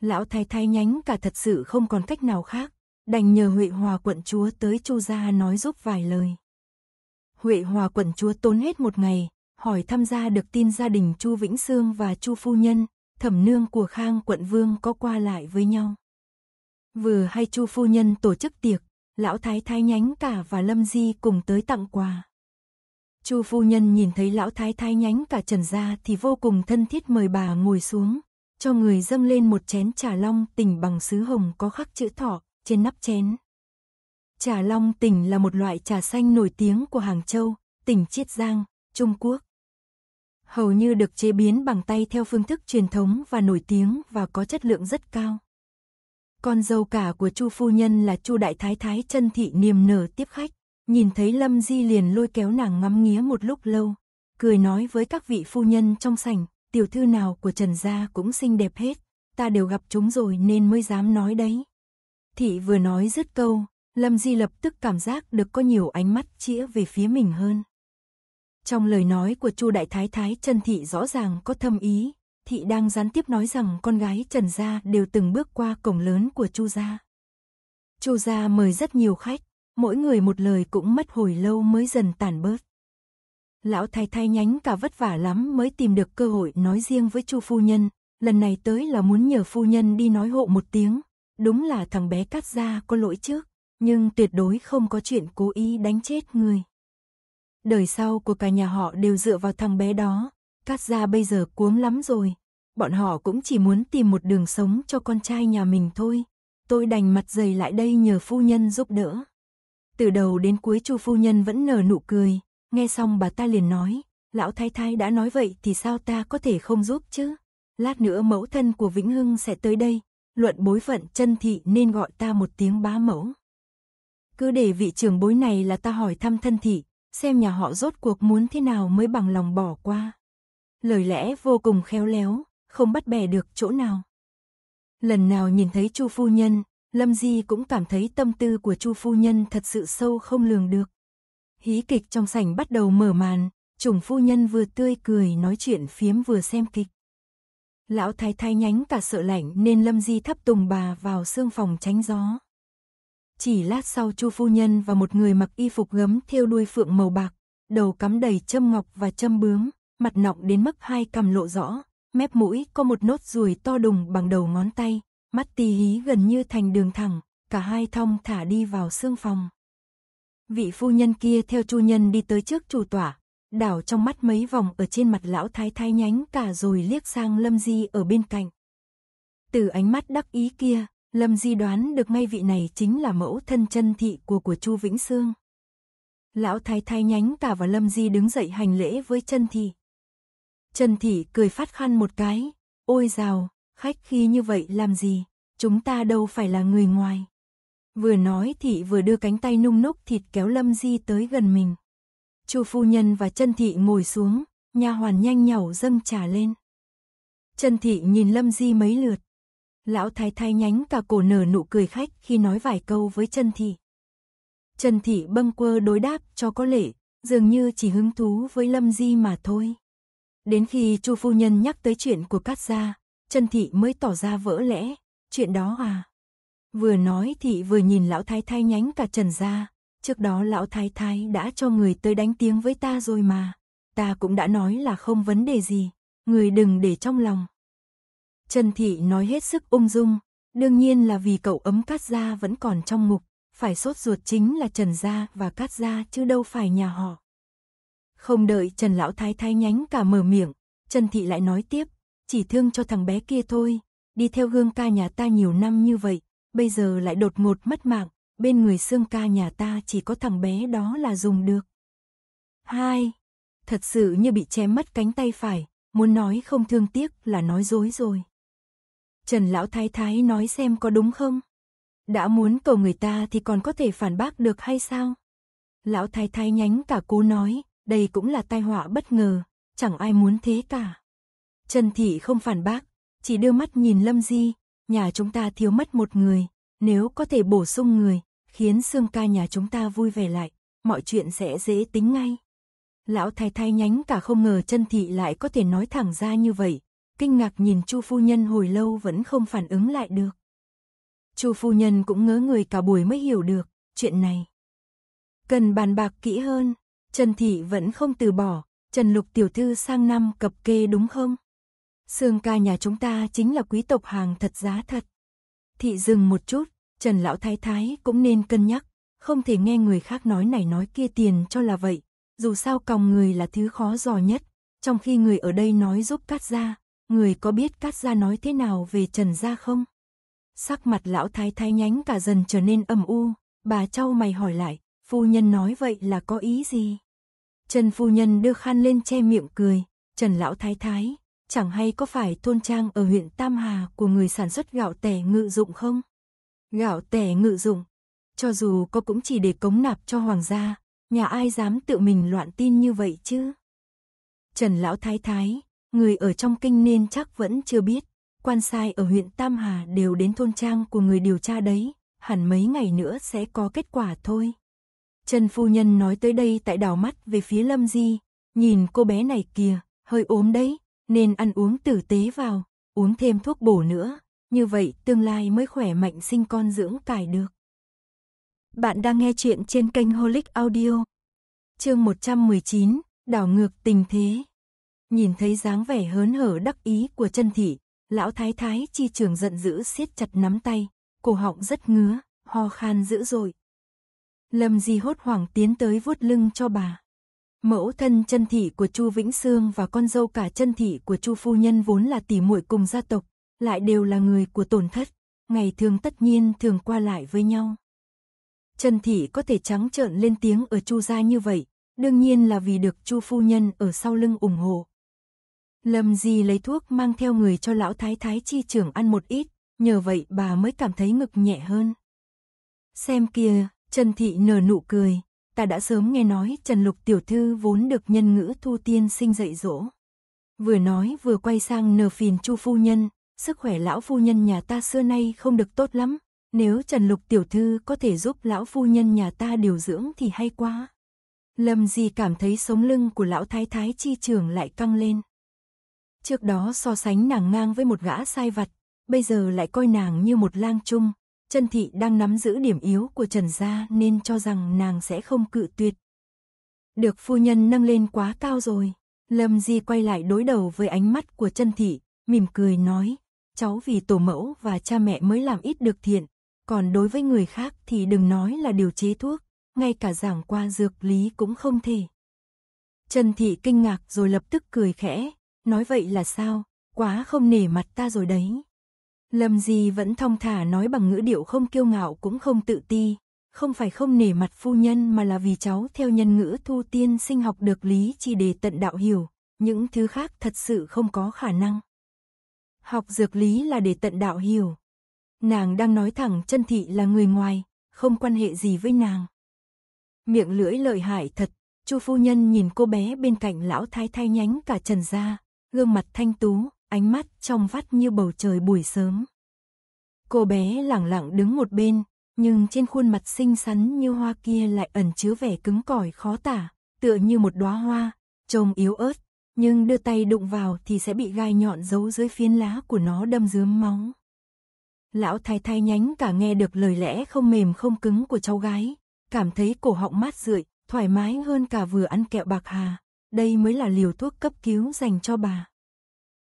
Lão thái thái nhánh cả thật sự không còn cách nào khác đành nhờ Huệ Hòa quận chúa tới Chu gia nói giúp vài lời. Huệ Hòa quận chúa tốn hết một ngày, hỏi thăm gia được tin gia đình Chu Vĩnh Sương và Chu phu nhân, thẩm nương của Khang quận vương có qua lại với nhau. Vừa hay Chu phu nhân tổ chức tiệc, lão thái thái nhánh cả và Lâm Di cùng tới tặng quà. Chu phu nhân nhìn thấy lão thái thái nhánh cả Trần gia thì vô cùng thân thiết mời bà ngồi xuống, cho người dâng lên một chén trà long tỉnh bằng sứ hồng có khắc chữ thọ, trên nắp chén. Trà Long Tỉnh là một loại trà xanh nổi tiếng của Hàng Châu, tỉnh Chiết Giang, Trung Quốc. Hầu như được chế biến bằng tay theo phương thức truyền thống và nổi tiếng và có chất lượng rất cao. Con dâu cả của Chu phu nhân là Chu Đại Thái Thái chân thị niềm nở tiếp khách, nhìn thấy Lâm Di liền lôi kéo nàng ngắm nghía một lúc lâu, cười nói với các vị phu nhân trong sảnh, tiểu thư nào của Trần gia cũng xinh đẹp hết, ta đều gặp chúng rồi nên mới dám nói đấy. Thị vừa nói dứt câu, Lâm Di lập tức cảm giác được có nhiều ánh mắt chĩa về phía mình hơn. Trong lời nói của Chu Đại Thái Thái Trần Thị rõ ràng có thâm ý, Thị đang gián tiếp nói rằng con gái Trần Gia đều từng bước qua cổng lớn của Chu Gia. Chu Gia mời rất nhiều khách, mỗi người một lời cũng mất hồi lâu mới dần tàn bớt. Lão Thái Thái nhánh cả vất vả lắm mới tìm được cơ hội nói riêng với Chu Phu Nhân, lần này tới là muốn nhờ Phu Nhân đi nói hộ một tiếng, Đúng là thằng bé cắt ra có lỗi trước, nhưng tuyệt đối không có chuyện cố ý đánh chết người. Đời sau của cả nhà họ đều dựa vào thằng bé đó, cắt ra bây giờ cuống lắm rồi. Bọn họ cũng chỉ muốn tìm một đường sống cho con trai nhà mình thôi. Tôi đành mặt dày lại đây nhờ phu nhân giúp đỡ. Từ đầu đến cuối chu phu nhân vẫn nở nụ cười, nghe xong bà ta liền nói, lão thái thái đã nói vậy thì sao ta có thể không giúp chứ? Lát nữa mẫu thân của Vĩnh Hưng sẽ tới đây, luận bối phận chân thị nên gọi ta một tiếng bá mẫu. Cứ để vị trưởng bối này là ta hỏi thăm thân thị, xem nhà họ rốt cuộc muốn thế nào mới bằng lòng bỏ qua. Lời lẽ vô cùng khéo léo, không bắt bè được chỗ nào. Lần nào nhìn thấy Chu phu nhân, Lâm Di cũng cảm thấy tâm tư của Chu phu nhân thật sự sâu không lường được. Hí kịch trong sảnh bắt đầu mở màn, chủng phu nhân vừa tươi cười nói chuyện phiếm vừa xem kịch. Lão thái thái nhánh cả sợ lạnh nên Lâm Di thắp tùng bà vào xương phòng tránh gió. Chỉ lát sau Chu phu nhân và một người mặc y phục gấm thêu đuôi phượng màu bạc, đầu cắm đầy châm ngọc và châm bướm, mặt nọng đến mức hai cằm lộ rõ, mép mũi có một nốt ruồi to đùng bằng đầu ngón tay, mắt tì hí gần như thành đường thẳng, cả hai thong thả đi vào xương phòng. Vị phu nhân kia theo chu nhân đi tới trước chủ tọa, đảo trong mắt mấy vòng ở trên mặt lão thái thái nhánh cả rồi liếc sang Lâm Di ở bên cạnh. Từ ánh mắt đắc ý kia, Lâm Di đoán được ngay vị này chính là mẫu thân chân thị của của Chu Vĩnh Sương. Lão thái thái nhánh cả và Lâm Di đứng dậy hành lễ với chân thị. Trần Thị cười phát khăn một cái, ôi rào, khách khi như vậy làm gì, chúng ta đâu phải là người ngoài. Vừa nói Thị vừa đưa cánh tay nung núc thịt kéo Lâm Di tới gần mình. Chu phu nhân và chân thị ngồi xuống, nha hoàn nhanh nhảu dâng trà lên. Chân thị nhìn Lâm Di mấy lượt. Lão thái thái nhánh cả cổ nở nụ cười khách khi nói vài câu với chân thị. Trần Thị bâng quơ đối đáp cho có lễ dường như chỉ hứng thú với Lâm Di mà thôi. Đến khi Chu phu nhân nhắc tới chuyện của Cát gia, Trần Thị mới tỏ ra vỡ lẽ, chuyện đó à. Vừa nói thị vừa nhìn lão thái thái nhánh cả Trần gia, Trước đó lão thái thái đã cho người tới đánh tiếng với ta rồi mà. Ta cũng đã nói là không vấn đề gì. Người đừng để trong lòng. Trần Thị nói hết sức ung dung. Đương nhiên là vì cậu ấm cát gia vẫn còn trong ngục. Phải sốt ruột chính là Trần Gia và Cát Gia chứ đâu phải nhà họ. Không đợi Trần Lão Thái Thái nhánh cả mở miệng, Trần Thị lại nói tiếp, chỉ thương cho thằng bé kia thôi, đi theo gương ca nhà ta nhiều năm như vậy, bây giờ lại đột ngột mất mạng, bên người xương ca nhà ta chỉ có thằng bé đó là dùng được. Hai, thật sự như bị chém mất cánh tay phải, muốn nói không thương tiếc là nói dối rồi. Trần Lão Thái Thái nói xem có đúng không? Đã muốn cầu người ta thì còn có thể phản bác được hay sao? Lão Thái Thái nhánh cả cú nói, đây cũng là tai họa bất ngờ, chẳng ai muốn thế cả. Trần Thị không phản bác, chỉ đưa mắt nhìn Lâm Di, nhà chúng ta thiếu mất một người, nếu có thể bổ sung người, khiến xương ca nhà chúng ta vui vẻ lại, mọi chuyện sẽ dễ tính ngay. Lão thái thái nhánh cả không ngờ chân thị lại có thể nói thẳng ra như vậy, kinh ngạc nhìn chu phu nhân hồi lâu vẫn không phản ứng lại được. chu phu nhân cũng ngớ người cả buổi mới hiểu được, chuyện này. Cần bàn bạc kỹ hơn, Trần Thị vẫn không từ bỏ, Trần Lục tiểu thư sang năm cập kê đúng không? Sương ca nhà chúng ta chính là quý tộc hàng thật giá thật. Thị dừng một chút, Trần Lão Thái Thái cũng nên cân nhắc, không thể nghe người khác nói này nói kia tiền cho là vậy, dù sao còng người là thứ khó dò nhất, trong khi người ở đây nói giúp cắt ra, người có biết cắt ra nói thế nào về Trần gia không? Sắc mặt Lão Thái Thái nhánh cả dần trở nên âm u, bà trao mày hỏi lại, phu nhân nói vậy là có ý gì? Trần phu nhân đưa khăn lên che miệng cười, Trần Lão Thái Thái, chẳng hay có phải thôn trang ở huyện Tam Hà của người sản xuất gạo tẻ ngự dụng không? gạo tẻ ngự dụng. Cho dù có cũng chỉ để cống nạp cho hoàng gia, nhà ai dám tự mình loạn tin như vậy chứ? Trần Lão Thái Thái, người ở trong kinh nên chắc vẫn chưa biết, quan sai ở huyện Tam Hà đều đến thôn trang của người điều tra đấy, hẳn mấy ngày nữa sẽ có kết quả thôi. Trần Phu Nhân nói tới đây tại đảo mắt về phía Lâm Di, nhìn cô bé này kìa, hơi ốm đấy, nên ăn uống tử tế vào, uống thêm thuốc bổ nữa, như vậy tương lai mới khỏe mạnh sinh con dưỡng cải được. Bạn đang nghe chuyện trên kênh Holic Audio. Chương 119, đảo ngược tình thế. Nhìn thấy dáng vẻ hớn hở đắc ý của chân thị, lão thái thái chi trường giận dữ siết chặt nắm tay, cổ họng rất ngứa, ho khan dữ dội. Lâm Di hốt hoảng tiến tới vuốt lưng cho bà. Mẫu thân chân thị của Chu Vĩnh Sương và con dâu cả chân thị của Chu phu nhân vốn là tỷ muội cùng gia tộc, lại đều là người của tổn thất, ngày thường tất nhiên thường qua lại với nhau. Trần Thị có thể trắng trợn lên tiếng ở Chu gia như vậy, đương nhiên là vì được Chu phu nhân ở sau lưng ủng hộ. Lâm Di lấy thuốc mang theo người cho lão thái thái chi trưởng ăn một ít, nhờ vậy bà mới cảm thấy ngực nhẹ hơn. Xem kìa, Trần Thị nở nụ cười, ta đã sớm nghe nói Trần Lục tiểu thư vốn được nhân ngữ thu tiên sinh dạy dỗ. Vừa nói vừa quay sang nở phìn Chu phu nhân, sức khỏe lão phu nhân nhà ta xưa nay không được tốt lắm, nếu Trần Lục tiểu thư có thể giúp lão phu nhân nhà ta điều dưỡng thì hay quá. Lâm Di cảm thấy sống lưng của lão thái thái chi trường lại căng lên. Trước đó so sánh nàng ngang với một gã sai vặt, bây giờ lại coi nàng như một lang trung. Trần Thị đang nắm giữ điểm yếu của Trần Gia nên cho rằng nàng sẽ không cự tuyệt. Được phu nhân nâng lên quá cao rồi. Lâm Di quay lại đối đầu với ánh mắt của Trần Thị, mỉm cười nói, cháu vì tổ mẫu và cha mẹ mới làm ít được thiện, còn đối với người khác thì đừng nói là điều chế thuốc, ngay cả giảng qua dược lý cũng không thể. Trần Thị kinh ngạc rồi lập tức cười khẽ, nói vậy là sao, quá không nể mặt ta rồi đấy. Lâm Di vẫn thong thả nói bằng ngữ điệu không kiêu ngạo cũng không tự ti, không phải không nể mặt phu nhân mà là vì cháu theo nhân ngữ thu tiên sinh học được lý chỉ để tận đạo hiểu, những thứ khác thật sự không có khả năng. Học dược lý là để tận đạo hiểu. Nàng đang nói thẳng chân thị là người ngoài, không quan hệ gì với nàng. Miệng lưỡi lợi hại thật, chu phu nhân nhìn cô bé bên cạnh lão thái thái nhánh cả trần ra, gương mặt thanh tú, ánh mắt trong vắt như bầu trời buổi sớm. Cô bé lặng lặng đứng một bên, nhưng trên khuôn mặt xinh xắn như hoa kia lại ẩn chứa vẻ cứng cỏi khó tả, tựa như một đóa hoa, trông yếu ớt, nhưng đưa tay đụng vào thì sẽ bị gai nhọn giấu dưới phiến lá của nó đâm dướm máu. Lão thái thái nhánh cả nghe được lời lẽ không mềm không cứng của cháu gái, cảm thấy cổ họng mát rượi, thoải mái hơn cả vừa ăn kẹo bạc hà, đây mới là liều thuốc cấp cứu dành cho bà.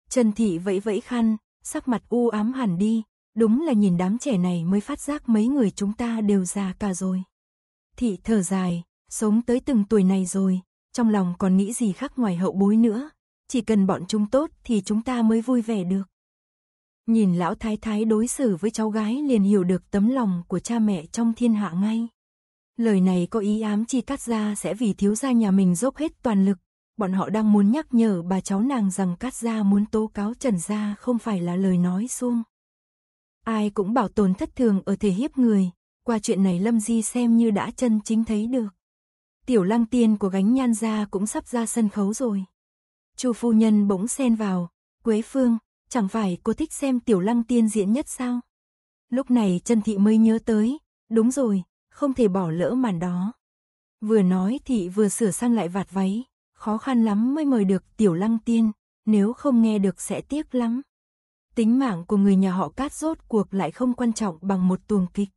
Trần Thị vẫy vẫy khăn, sắc mặt u ám hẳn đi, đúng là nhìn đám trẻ này mới phát giác mấy người chúng ta đều già cả rồi. Thị thở dài, sống tới từng tuổi này rồi, trong lòng còn nghĩ gì khác ngoài hậu bối nữa, chỉ cần bọn chúng tốt thì chúng ta mới vui vẻ được. Nhìn lão thái thái đối xử với cháu gái liền hiểu được tấm lòng của cha mẹ trong thiên hạ ngay. Lời này có ý ám chi cắt ra sẽ vì thiếu gia nhà mình dốc hết toàn lực. Bọn họ đang muốn nhắc nhở bà cháu nàng rằng cắt ra muốn tố cáo trần gia không phải là lời nói xuông Ai cũng bảo tồn thất thường ở thể hiếp người, qua chuyện này Lâm Di xem như đã chân chính thấy được tiểu lăng tiên của gánh nhan gia cũng sắp ra sân khấu rồi. Chu phu nhân bỗng xen vào, Quế Phương, chẳng phải cô thích xem tiểu lăng tiên diễn nhất sao? Lúc này Trần Thị mới nhớ tới, đúng rồi, không thể bỏ lỡ màn đó. Vừa nói thì vừa sửa sang lại vạt váy, khó khăn lắm mới mời được tiểu lăng tiên, nếu không nghe được sẽ tiếc lắm. Tính mạng của người nhà họ cát rốt cuộc lại không quan trọng bằng một tuồng kịch.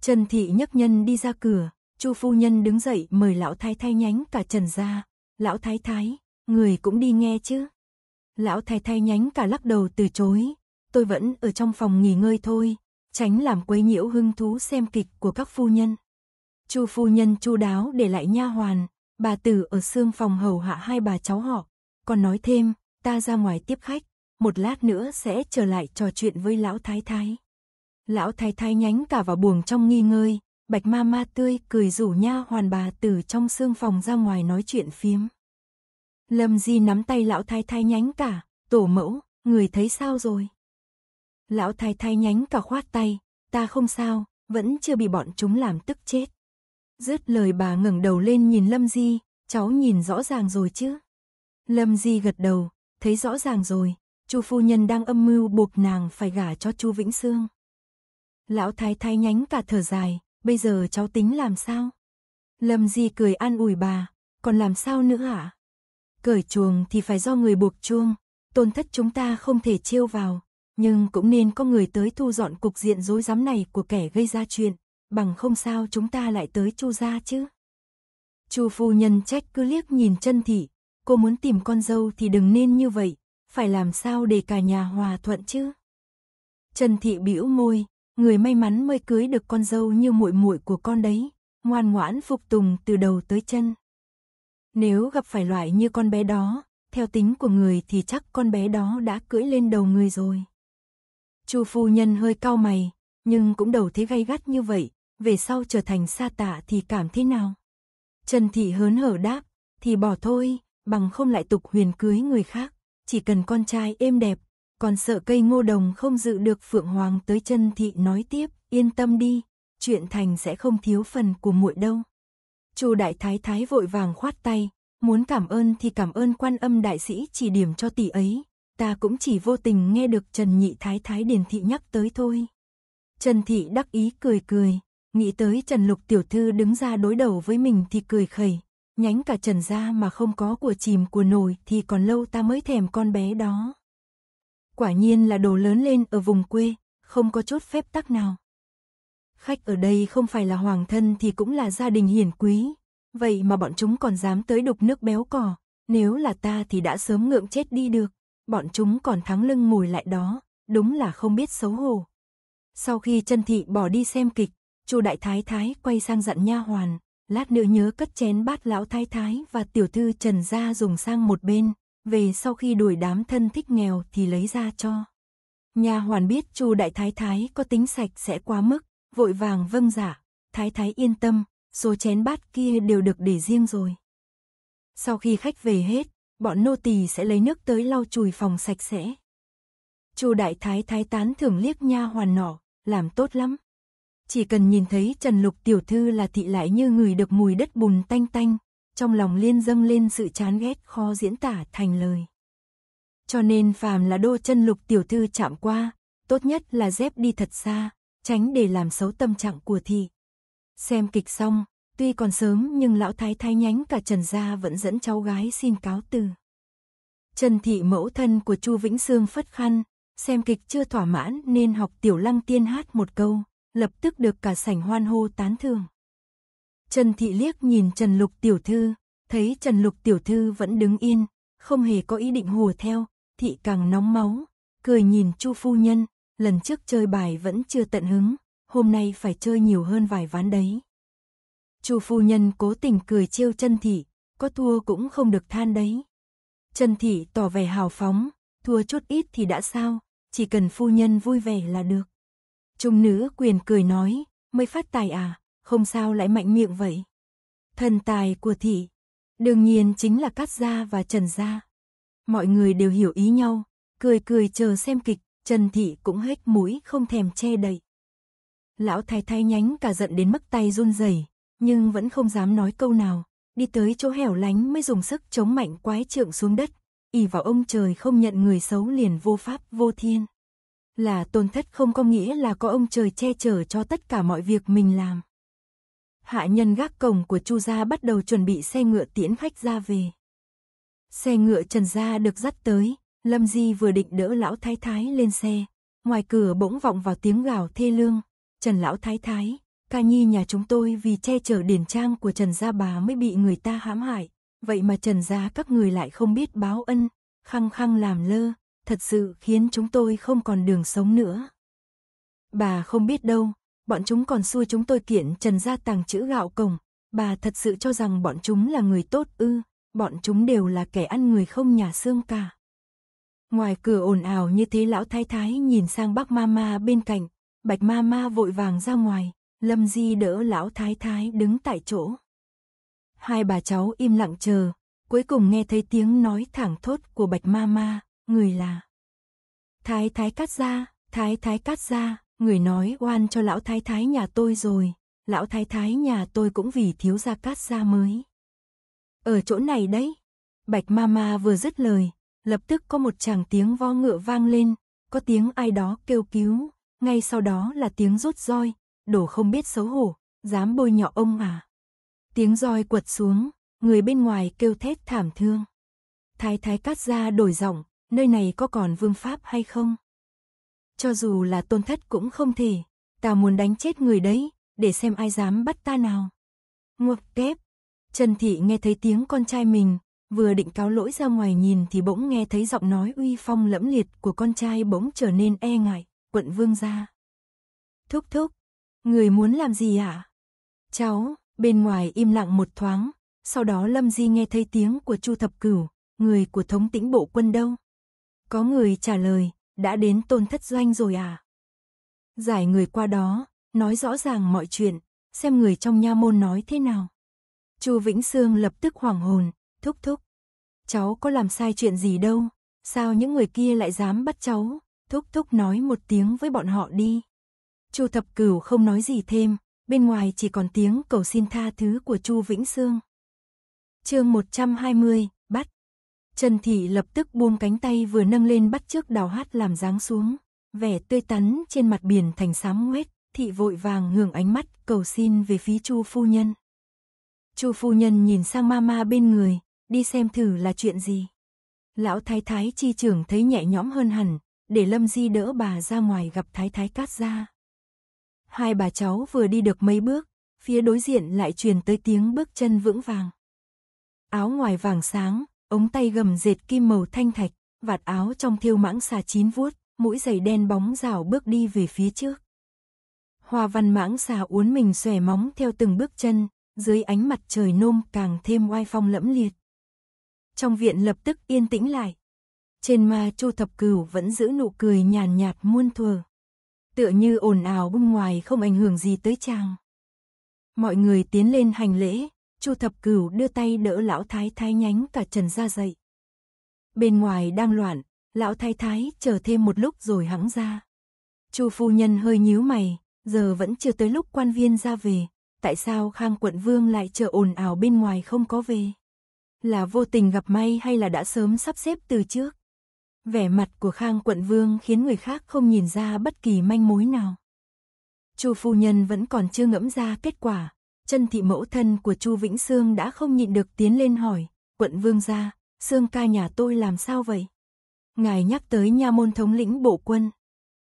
Trần Thị nhấc nhân đi ra cửa, Chu phu nhân đứng dậy mời lão thái thái nhánh cả trần ra. Lão thái thái, người cũng đi nghe chứ. Lão thái thái nhánh cả lắc đầu từ chối. Tôi vẫn ở trong phòng nghỉ ngơi thôi, tránh làm quấy nhiễu hưng thú xem kịch của các phu nhân. Chu phu nhân chu đáo để lại nha hoàn, bà tử ở xương phòng hầu hạ hai bà cháu họ, còn nói thêm, ta ra ngoài tiếp khách, một lát nữa sẽ trở lại trò chuyện với lão thái thái. Lão thái thái nhánh cả vào buồng trong nghi ngơi, Bạch ma ma tươi cười rủ nha hoàn bà từ trong xương phòng ra ngoài nói chuyện phiếm. Lâm Di nắm tay lão thái thái nhánh cả, tổ mẫu, người thấy sao rồi? Lão thái thái nhánh cả khoát tay, ta không sao, vẫn chưa bị bọn chúng làm tức chết. Dứt lời bà ngẩng đầu lên nhìn Lâm Di, cháu nhìn rõ ràng rồi chứ? Lâm Di gật đầu, thấy rõ ràng rồi, Chu phu nhân đang âm mưu buộc nàng phải gả cho Chu Vĩnh Sương. Lão thái thái nhánh cả thở dài, bây giờ cháu tính làm sao? Lâm Di cười an ủi bà, còn làm sao nữa hả? À? Cởi chuồng thì phải do người buộc chuông, tôn thất chúng ta không thể trêu vào, nhưng cũng nên có người tới thu dọn cục diện rối rắm này của kẻ gây ra chuyện, bằng không sao chúng ta lại tới Chu gia chứ. Chu phu nhân trách cứ liếc nhìn chân thị, cô muốn tìm con dâu thì đừng nên như vậy, phải làm sao để cả nhà hòa thuận chứ. Trần thị bĩu môi, người may mắn mới cưới được con dâu như muội muội của con đấy, ngoan ngoãn phục tùng từ đầu tới chân. Nếu gặp phải loại như con bé đó, theo tính của người thì chắc con bé đó đã cưỡi lên đầu người rồi. Chu phu nhân hơi cau mày, nhưng cũng đầu thế gay gắt như vậy, về sau trở thành sa tạ thì cảm thế nào? Trần thị hớn hở đáp, thì bỏ thôi, bằng không lại tục huyền cưới người khác, chỉ cần con trai êm đẹp còn sợ cây ngô đồng không dự được Phượng Hoàng tới chân thị nói tiếp, yên tâm đi, chuyện thành sẽ không thiếu phần của muội đâu. Chu đại thái thái vội vàng khoát tay, muốn cảm ơn thì cảm ơn quan âm đại sĩ chỉ điểm cho tỷ ấy, ta cũng chỉ vô tình nghe được Trần Nhị thái thái điền thị nhắc tới thôi. Trần thị đắc ý cười cười, nghĩ tới Trần Lục tiểu thư đứng ra đối đầu với mình thì cười khẩy, nhánh cả Trần gia mà không có của chìm của nổi thì còn lâu ta mới thèm con bé đó. Quả nhiên là đồ lớn lên ở vùng quê, không có chút phép tắc nào. Khách ở đây không phải là hoàng thân thì cũng là gia đình hiển quý, vậy mà bọn chúng còn dám tới đục nước béo cỏ, nếu là ta thì đã sớm ngượng chết đi được, bọn chúng còn thắng lưng mùi lại đó, đúng là không biết xấu hổ. Sau khi chân thị bỏ đi xem kịch, chu đại thái thái quay sang dặn nha hoàn, lát nữa nhớ cất chén bát lão thái thái và tiểu thư Trần gia dùng sang một bên, về sau khi đuổi đám thân thích nghèo thì lấy ra cho. Nhà hoàn biết Chu đại thái thái có tính sạch sẽ quá mức, vội vàng vâng giả, dạ. thái thái yên tâm, số chén bát kia đều được để riêng rồi. Sau khi khách về hết, bọn nô tỳ sẽ lấy nước tới lau chùi phòng sạch sẽ. Chu đại thái thái tán thưởng liếc nha hoàn nọ, làm tốt lắm. Chỉ cần nhìn thấy Trần Lục tiểu thư là thị lại như người được mùi đất bùn tanh tanh, trong lòng liên dâng lên sự chán ghét khó diễn tả thành lời. Cho nên phàm là đô chân lục tiểu thư chạm qua, tốt nhất là dép đi thật xa, tránh để làm xấu tâm trạng của thị. Xem kịch xong, tuy còn sớm nhưng lão thái thái nhánh cả Trần Gia vẫn dẫn cháu gái xin cáo từ. Trần Thị mẫu thân của Chu Vĩnh Sương phất khăn, xem kịch chưa thỏa mãn nên học tiểu lăng tiên hát một câu, lập tức được cả sảnh hoan hô tán thưởng. Trần Thị liếc nhìn Trần Lục Tiểu Thư, thấy Trần Lục Tiểu Thư vẫn đứng yên, không hề có ý định hùa theo, Thị càng nóng máu, cười nhìn Chu Phu Nhân, lần trước chơi bài vẫn chưa tận hứng, hôm nay phải chơi nhiều hơn vài ván đấy. Chu Phu Nhân cố tình cười trêu Trần Thị, có thua cũng không được than đấy. Trần Thị tỏ vẻ hào phóng, thua chút ít thì đã sao, chỉ cần Phu Nhân vui vẻ là được. Trung nữ quyền cười nói, mới phát tài à, không sao lại mạnh miệng vậy. Thần tài của thị, đương nhiên chính là Cát Gia và Trần Gia. Mọi người đều hiểu ý nhau, cười cười chờ xem kịch, Trần Thị cũng hết mũi không thèm che đậy. Lão thái thái nhánh cả giận đến mức tay run rẩy, nhưng vẫn không dám nói câu nào, đi tới chỗ hẻo lánh mới dùng sức chống mạnh quái trượng xuống đất, ỉ vào ông trời không nhận người xấu liền vô pháp vô thiên. Là tôn thất không có nghĩa là có ông trời che chở cho tất cả mọi việc mình làm hạ nhân gác cổng của Chu gia bắt đầu chuẩn bị xe ngựa tiễn khách ra về. Xe ngựa Trần gia được dắt tới, Lâm Di vừa định đỡ lão thái thái lên xe, ngoài cửa bỗng vọng vào tiếng gào thê lương, "Trần lão thái thái, ca nhi nhà chúng tôi vì che chở điển trang của Trần gia bà mới bị người ta hãm hại, vậy mà Trần gia các người lại không biết báo ân, khăng khăng làm lơ, thật sự khiến chúng tôi không còn đường sống nữa." Bà không biết đâu, bọn chúng còn xui chúng tôi kiện Trần ra tàng chữ gạo cổng. Bà thật sự cho rằng bọn chúng là người tốt ư, bọn chúng đều là kẻ ăn người không nhà xương cả. Ngoài cửa ồn ào như thế lão thái thái nhìn sang bác mama bên cạnh, bạch mama vội vàng ra ngoài, lâm di đỡ lão thái thái đứng tại chỗ. Hai bà cháu im lặng chờ, cuối cùng nghe thấy tiếng nói thẳng thốt của bạch mama, người là Thái thái cắt ra, thái thái cắt ra, Người nói oan cho lão thái thái nhà tôi rồi, lão thái thái nhà tôi cũng vì thiếu gia cát gia mới. Ở chỗ này đấy. Bạch Mama vừa dứt lời, lập tức có một chàng tiếng vo ngựa vang lên, có tiếng ai đó kêu cứu, ngay sau đó là tiếng rút roi, đổ không biết xấu hổ, dám bôi nhọ ông à. Tiếng roi quật xuống, người bên ngoài kêu thét thảm thương. Thái thái cát gia đổi giọng, nơi này có còn vương pháp hay không? cho dù là tôn thất cũng không thể. Tao muốn đánh chết người đấy, để xem ai dám bắt ta nào. Ngục kép. Trần Thị nghe thấy tiếng con trai mình, vừa định cáo lỗi ra ngoài nhìn thì bỗng nghe thấy giọng nói uy phong lẫm liệt của con trai bỗng trở nên e ngại, quận vương ra. Thúc thúc, người muốn làm gì ạ? À? Cháu, bên ngoài im lặng một thoáng, sau đó Lâm Di nghe thấy tiếng của Chu Thập Cửu, người của thống tĩnh bộ quân đâu? Có người trả lời, đã đến tôn thất doanh rồi à? Giải người qua đó, nói rõ ràng mọi chuyện, xem người trong nha môn nói thế nào. Chu Vĩnh Sương lập tức hoảng hồn, thúc thúc. Cháu có làm sai chuyện gì đâu, sao những người kia lại dám bắt cháu? Thúc thúc nói một tiếng với bọn họ đi. Chu Thập Cửu không nói gì thêm, bên ngoài chỉ còn tiếng cầu xin tha thứ của Chu Vĩnh Sương. Chương 120, Trần Thị lập tức buông cánh tay vừa nâng lên bắt trước đào hát làm dáng xuống. Vẻ tươi tắn trên mặt biển thành sám nguết, thị vội vàng ngưỡng ánh mắt cầu xin về phía chu phu nhân. chu phu nhân nhìn sang mama bên người, đi xem thử là chuyện gì. Lão thái thái chi trưởng thấy nhẹ nhõm hơn hẳn, để Lâm Di đỡ bà ra ngoài gặp thái thái cát ra. Hai bà cháu vừa đi được mấy bước, phía đối diện lại truyền tới tiếng bước chân vững vàng. Áo ngoài vàng sáng, ống tay gầm dệt kim màu thanh thạch, vạt áo trong thiêu mãng xà chín vuốt, mũi giày đen bóng rào bước đi về phía trước. Hoa văn mãng xà uốn mình xòe móng theo từng bước chân, dưới ánh mặt trời nôm càng thêm oai phong lẫm liệt. Trong viện lập tức yên tĩnh lại. Trên ma chu thập cửu vẫn giữ nụ cười nhàn nhạt muôn thuở. Tựa như ồn ào bên ngoài không ảnh hưởng gì tới chàng. Mọi người tiến lên hành lễ, Chu Thập Cửu đưa tay đỡ lão thái thái nhánh cả Trần ra dậy. Bên ngoài đang loạn, lão thái thái chờ thêm một lúc rồi hắng ra. Chu phu nhân hơi nhíu mày, giờ vẫn chưa tới lúc quan viên ra về, tại sao Khang quận vương lại chờ ồn ào bên ngoài không có về? Là vô tình gặp may hay là đã sớm sắp xếp từ trước? Vẻ mặt của Khang quận vương khiến người khác không nhìn ra bất kỳ manh mối nào. Chu phu nhân vẫn còn chưa ngẫm ra kết quả, chân thị mẫu thân của Chu Vĩnh Sương đã không nhịn được tiến lên hỏi, quận vương gia, Sương ca nhà tôi làm sao vậy? Ngài nhắc tới nha môn thống lĩnh bộ quân.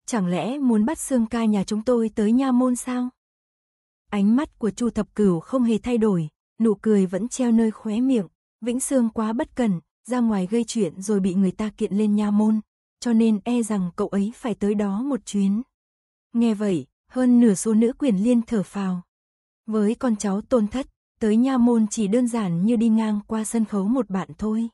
Chẳng lẽ muốn bắt Sương ca nhà chúng tôi tới nha môn sao? Ánh mắt của Chu Thập Cửu không hề thay đổi, nụ cười vẫn treo nơi khóe miệng. Vĩnh Sương quá bất cần, ra ngoài gây chuyện rồi bị người ta kiện lên nha môn, cho nên e rằng cậu ấy phải tới đó một chuyến. Nghe vậy, hơn nửa số nữ quyền liên thở phào. Với con cháu tôn thất, tới nha môn chỉ đơn giản như đi ngang qua sân khấu một bạn thôi.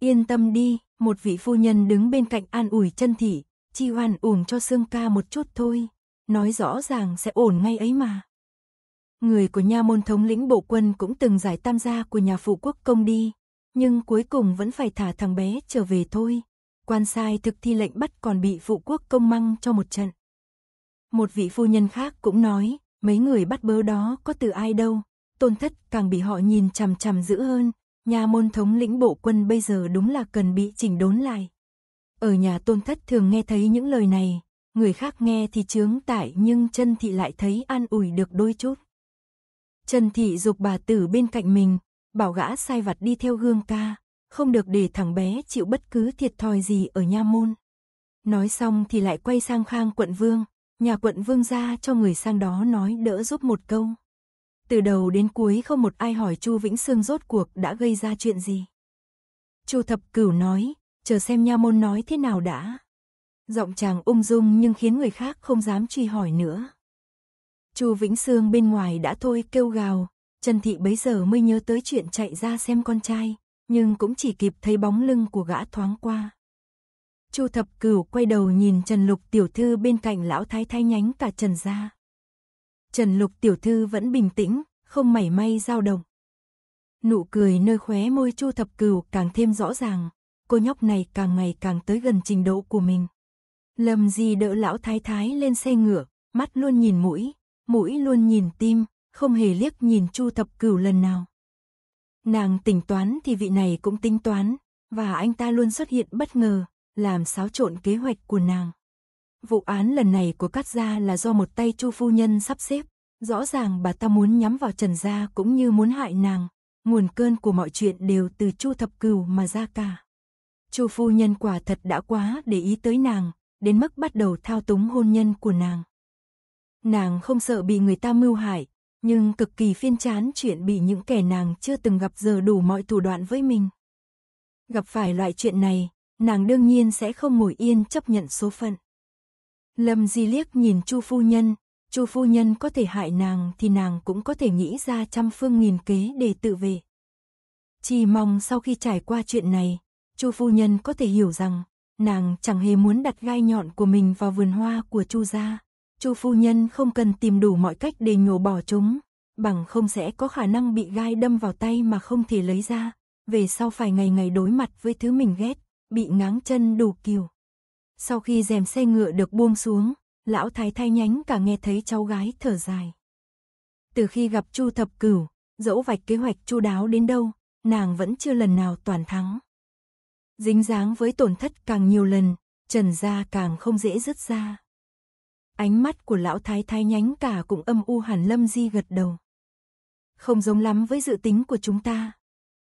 Yên tâm đi, một vị phu nhân đứng bên cạnh an ủi chân thị, chi hoàn uổng cho xương ca một chút thôi, nói rõ ràng sẽ ổn ngay ấy mà. Người của nha môn thống lĩnh bộ quân cũng từng giải tam gia của nhà phụ quốc công đi, nhưng cuối cùng vẫn phải thả thằng bé trở về thôi. Quan sai thực thi lệnh bắt còn bị phụ quốc công măng cho một trận. Một vị phu nhân khác cũng nói, Mấy người bắt bớ đó có từ ai đâu, tôn thất càng bị họ nhìn chằm chằm dữ hơn, nhà môn thống lĩnh bộ quân bây giờ đúng là cần bị chỉnh đốn lại. Ở nhà tôn thất thường nghe thấy những lời này, người khác nghe thì chướng tải nhưng chân thị lại thấy an ủi được đôi chút. Trần thị dục bà tử bên cạnh mình, bảo gã sai vặt đi theo gương ca, không được để thằng bé chịu bất cứ thiệt thòi gì ở nha môn. Nói xong thì lại quay sang khang quận vương, nhà quận vương gia cho người sang đó nói đỡ giúp một câu. Từ đầu đến cuối không một ai hỏi Chu Vĩnh Sương rốt cuộc đã gây ra chuyện gì. Chu Thập Cửu nói, chờ xem nha môn nói thế nào đã. Giọng chàng ung dung nhưng khiến người khác không dám truy hỏi nữa. Chu Vĩnh Sương bên ngoài đã thôi kêu gào, Trần Thị bấy giờ mới nhớ tới chuyện chạy ra xem con trai, nhưng cũng chỉ kịp thấy bóng lưng của gã thoáng qua. Chu Thập Cửu quay đầu nhìn Trần Lục tiểu thư bên cạnh lão thái thái nhánh cả Trần gia. Trần Lục tiểu thư vẫn bình tĩnh, không mảy may dao động. Nụ cười nơi khóe môi Chu Thập Cửu càng thêm rõ ràng, cô nhóc này càng ngày càng tới gần trình độ của mình. Lâm Di đỡ lão thái thái lên xe ngựa, mắt luôn nhìn mũi, mũi luôn nhìn tim, không hề liếc nhìn Chu Thập Cửu lần nào. Nàng tính toán thì vị này cũng tính toán, và anh ta luôn xuất hiện bất ngờ, làm xáo trộn kế hoạch của nàng. Vụ án lần này của Cát Gia là do một tay Chu Phu Nhân sắp xếp, rõ ràng bà ta muốn nhắm vào Trần Gia cũng như muốn hại nàng, nguồn cơn của mọi chuyện đều từ Chu Thập Cửu mà ra cả. Chu Phu Nhân quả thật đã quá để ý tới nàng, đến mức bắt đầu thao túng hôn nhân của nàng. Nàng không sợ bị người ta mưu hại, nhưng cực kỳ phiên chán chuyện bị những kẻ nàng chưa từng gặp giờ đủ mọi thủ đoạn với mình. Gặp phải loại chuyện này, nàng đương nhiên sẽ không ngồi yên chấp nhận số phận. Lâm Di liếc nhìn Chu phu nhân, Chu phu nhân có thể hại nàng thì nàng cũng có thể nghĩ ra trăm phương nghìn kế để tự vệ. Chỉ mong sau khi trải qua chuyện này, Chu phu nhân có thể hiểu rằng nàng chẳng hề muốn đặt gai nhọn của mình vào vườn hoa của Chu gia. Chu phu nhân không cần tìm đủ mọi cách để nhổ bỏ chúng, bằng không sẽ có khả năng bị gai đâm vào tay mà không thể lấy ra, về sau phải ngày ngày đối mặt với thứ mình ghét bị ngáng chân đủ kiều. Sau khi rèm xe ngựa được buông xuống, lão thái thái nhánh cả nghe thấy cháu gái thở dài. Từ khi gặp Chu Thập Cửu, dẫu vạch kế hoạch chu đáo đến đâu, nàng vẫn chưa lần nào toàn thắng. Dính dáng với tổn thất càng nhiều lần, Trần gia càng không dễ dứt ra. Ánh mắt của lão thái thái nhánh cả cũng âm u hẳn lâm di gật đầu. Không giống lắm với dự tính của chúng ta.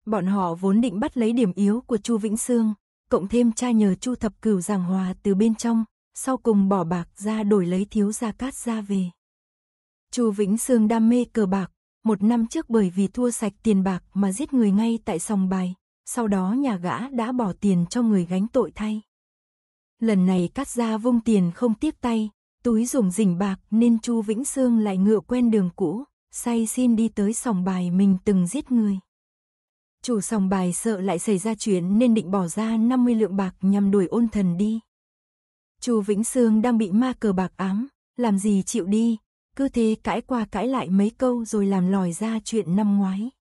Bọn họ vốn định bắt lấy điểm yếu của Chu Vĩnh Sương, cộng thêm cha nhờ Chu Thập Cửu giảng hòa từ bên trong, sau cùng bỏ bạc ra đổi lấy thiếu gia cát ra về. Chu Vĩnh Sương đam mê cờ bạc, một năm trước bởi vì thua sạch tiền bạc mà giết người ngay tại sòng bài, sau đó nhà gã đã bỏ tiền cho người gánh tội thay. Lần này cắt ra vung tiền không tiếp tay, túi dùng rỉnh bạc nên Chu Vĩnh Sương lại ngựa quen đường cũ, say xin đi tới sòng bài mình từng giết người. Chủ sòng bài sợ lại xảy ra chuyện nên định bỏ ra 50 lượng bạc nhằm đuổi ôn thần đi. chú Vĩnh Sương đang bị ma cờ bạc ám, làm gì chịu đi, cứ thế cãi qua cãi lại mấy câu rồi làm lòi ra chuyện năm ngoái.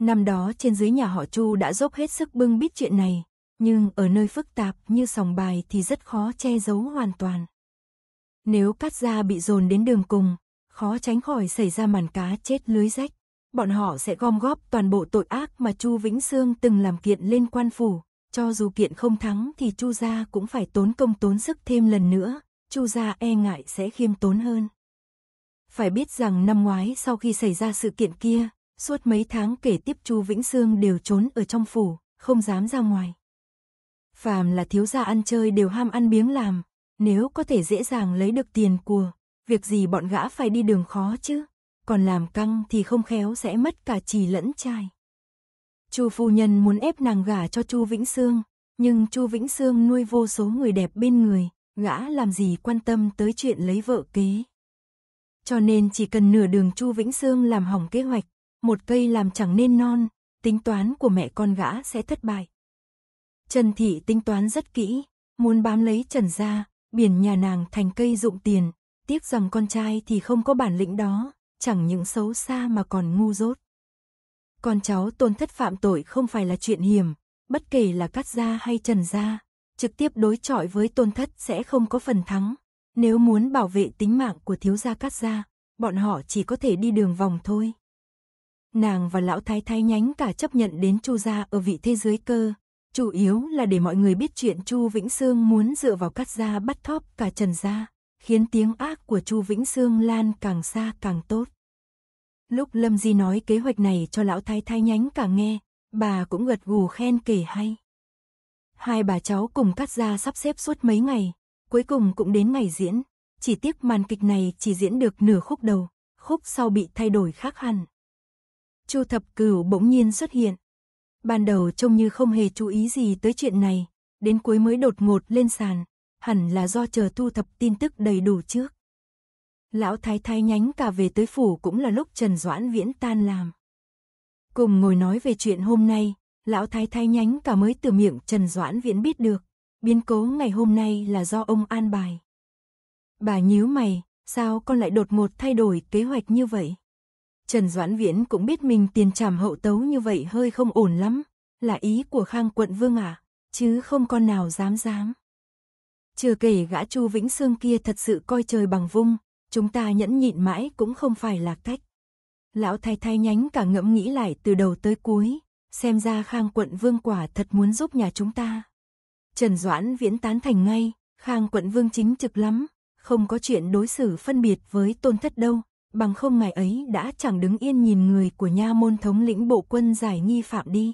Năm đó trên dưới nhà họ Chu đã dốc hết sức bưng bít chuyện này, nhưng ở nơi phức tạp như sòng bài thì rất khó che giấu hoàn toàn. Nếu cắt ra bị dồn đến đường cùng, khó tránh khỏi xảy ra màn cá chết lưới rách bọn họ sẽ gom góp toàn bộ tội ác mà Chu Vĩnh Sương từng làm kiện lên quan phủ. Cho dù kiện không thắng thì Chu gia cũng phải tốn công tốn sức thêm lần nữa, Chu gia e ngại sẽ khiêm tốn hơn. Phải biết rằng năm ngoái sau khi xảy ra sự kiện kia, suốt mấy tháng kể tiếp Chu Vĩnh Sương đều trốn ở trong phủ, không dám ra ngoài. Phàm là thiếu gia ăn chơi đều ham ăn biếng làm, nếu có thể dễ dàng lấy được tiền của, việc gì bọn gã phải đi đường khó chứ? còn làm căng thì không khéo sẽ mất cả trì lẫn trai. Chu phu nhân muốn ép nàng gả cho Chu Vĩnh Sương, nhưng Chu Vĩnh Sương nuôi vô số người đẹp bên người, gã làm gì quan tâm tới chuyện lấy vợ kế. Cho nên chỉ cần nửa đường Chu Vĩnh Sương làm hỏng kế hoạch, một cây làm chẳng nên non, tính toán của mẹ con gã sẽ thất bại. Trần Thị tính toán rất kỹ, muốn bám lấy Trần gia, biển nhà nàng thành cây dụng tiền, tiếc rằng con trai thì không có bản lĩnh đó, chẳng những xấu xa mà còn ngu dốt. Con cháu tôn thất phạm tội không phải là chuyện hiểm, bất kể là cắt gia hay trần gia, trực tiếp đối chọi với tôn thất sẽ không có phần thắng. Nếu muốn bảo vệ tính mạng của thiếu gia cắt gia, bọn họ chỉ có thể đi đường vòng thôi. Nàng và lão thái thái nhánh cả chấp nhận đến chu gia ở vị thế giới cơ, chủ yếu là để mọi người biết chuyện Chu Vĩnh Sương muốn dựa vào cắt gia bắt thóp cả Trần gia, khiến tiếng ác của Chu Vĩnh Sương lan càng xa càng tốt. Lúc Lâm Di nói kế hoạch này cho lão thái thái nhánh cả nghe, bà cũng gật gù khen kể hay. Hai bà cháu cùng cắt ra sắp xếp suốt mấy ngày, cuối cùng cũng đến ngày diễn. Chỉ tiếc màn kịch này chỉ diễn được nửa khúc đầu, khúc sau bị thay đổi khác hẳn. Chu Thập Cửu bỗng nhiên xuất hiện. Ban đầu trông như không hề chú ý gì tới chuyện này, đến cuối mới đột ngột lên sàn, hẳn là do chờ thu thập tin tức đầy đủ trước. Lão thái thái nhánh cả về tới phủ cũng là lúc Trần Doãn Viễn tan làm. Cùng ngồi nói về chuyện hôm nay, lão thái thái nhánh cả mới từ miệng Trần Doãn Viễn biết được, biến cố ngày hôm nay là do ông an bài. Bà nhíu mày, sao con lại đột ngột thay đổi kế hoạch như vậy? Trần Doãn Viễn cũng biết mình tiền trảm hậu tấu như vậy hơi không ổn lắm, là ý của Khang quận vương à, chứ không con nào dám dám. Chưa kể gã Chu Vĩnh Sương kia thật sự coi trời bằng vung, chúng ta nhẫn nhịn mãi cũng không phải là cách. Lão thái thái nhánh cả ngẫm nghĩ lại từ đầu tới cuối, xem ra Khang quận vương quả thật muốn giúp nhà chúng ta. Trần Doãn viễn tán thành ngay, Khang quận vương chính trực lắm, không có chuyện đối xử phân biệt với tôn thất đâu, bằng không ngày ấy đã chẳng đứng yên nhìn người của nha môn thống lĩnh bộ quân giải nghi phạm đi.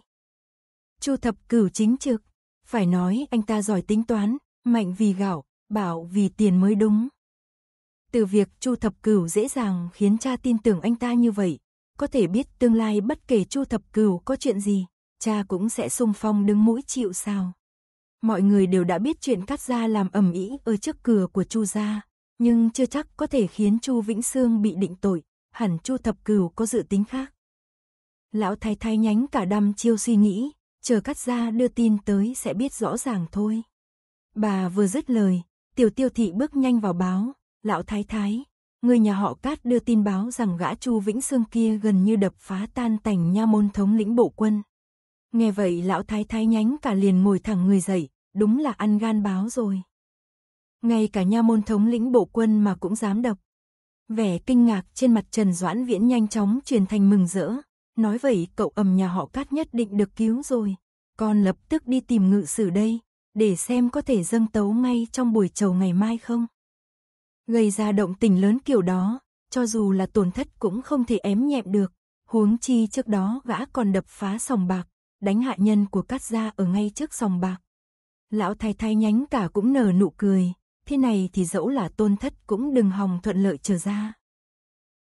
Chu thập cửu chính trực, phải nói anh ta giỏi tính toán, mạnh vì gạo, bảo vì tiền mới đúng. Từ việc Chu Thập Cửu dễ dàng khiến cha tin tưởng anh ta như vậy, có thể biết tương lai bất kể Chu Thập Cửu có chuyện gì, cha cũng sẽ sung phong đứng mũi chịu sao. Mọi người đều đã biết chuyện cắt ra làm ầm ĩ ở trước cửa của Chu gia, nhưng chưa chắc có thể khiến Chu Vĩnh Sương bị định tội, hẳn Chu Thập Cửu có dự tính khác. Lão thái thái nhánh cả đăm chiêu suy nghĩ, chờ cắt ra đưa tin tới sẽ biết rõ ràng thôi. Bà vừa dứt lời, Tiểu Tiêu thị bước nhanh vào báo, Lão Thái Thái, người nhà họ Cát đưa tin báo rằng gã Chu Vĩnh Sương kia gần như đập phá tan tành nha môn thống lĩnh bộ quân. Nghe vậy lão Thái Thái nhánh cả liền ngồi thẳng người dậy, đúng là ăn gan báo rồi. Ngay cả nha môn thống lĩnh bộ quân mà cũng dám đập Vẻ kinh ngạc trên mặt Trần Doãn Viễn nhanh chóng truyền thành mừng rỡ. Nói vậy cậu ầm nhà họ Cát nhất định được cứu rồi. Con lập tức đi tìm ngự sử đây, để xem có thể dâng tấu ngay trong buổi trầu ngày mai không gây ra động tình lớn kiểu đó, cho dù là tổn thất cũng không thể ém nhẹm được, huống chi trước đó gã còn đập phá sòng bạc, đánh hạ nhân của cát gia ở ngay trước sòng bạc. Lão thái thái nhánh cả cũng nở nụ cười, thế này thì dẫu là tôn thất cũng đừng hòng thuận lợi trở ra.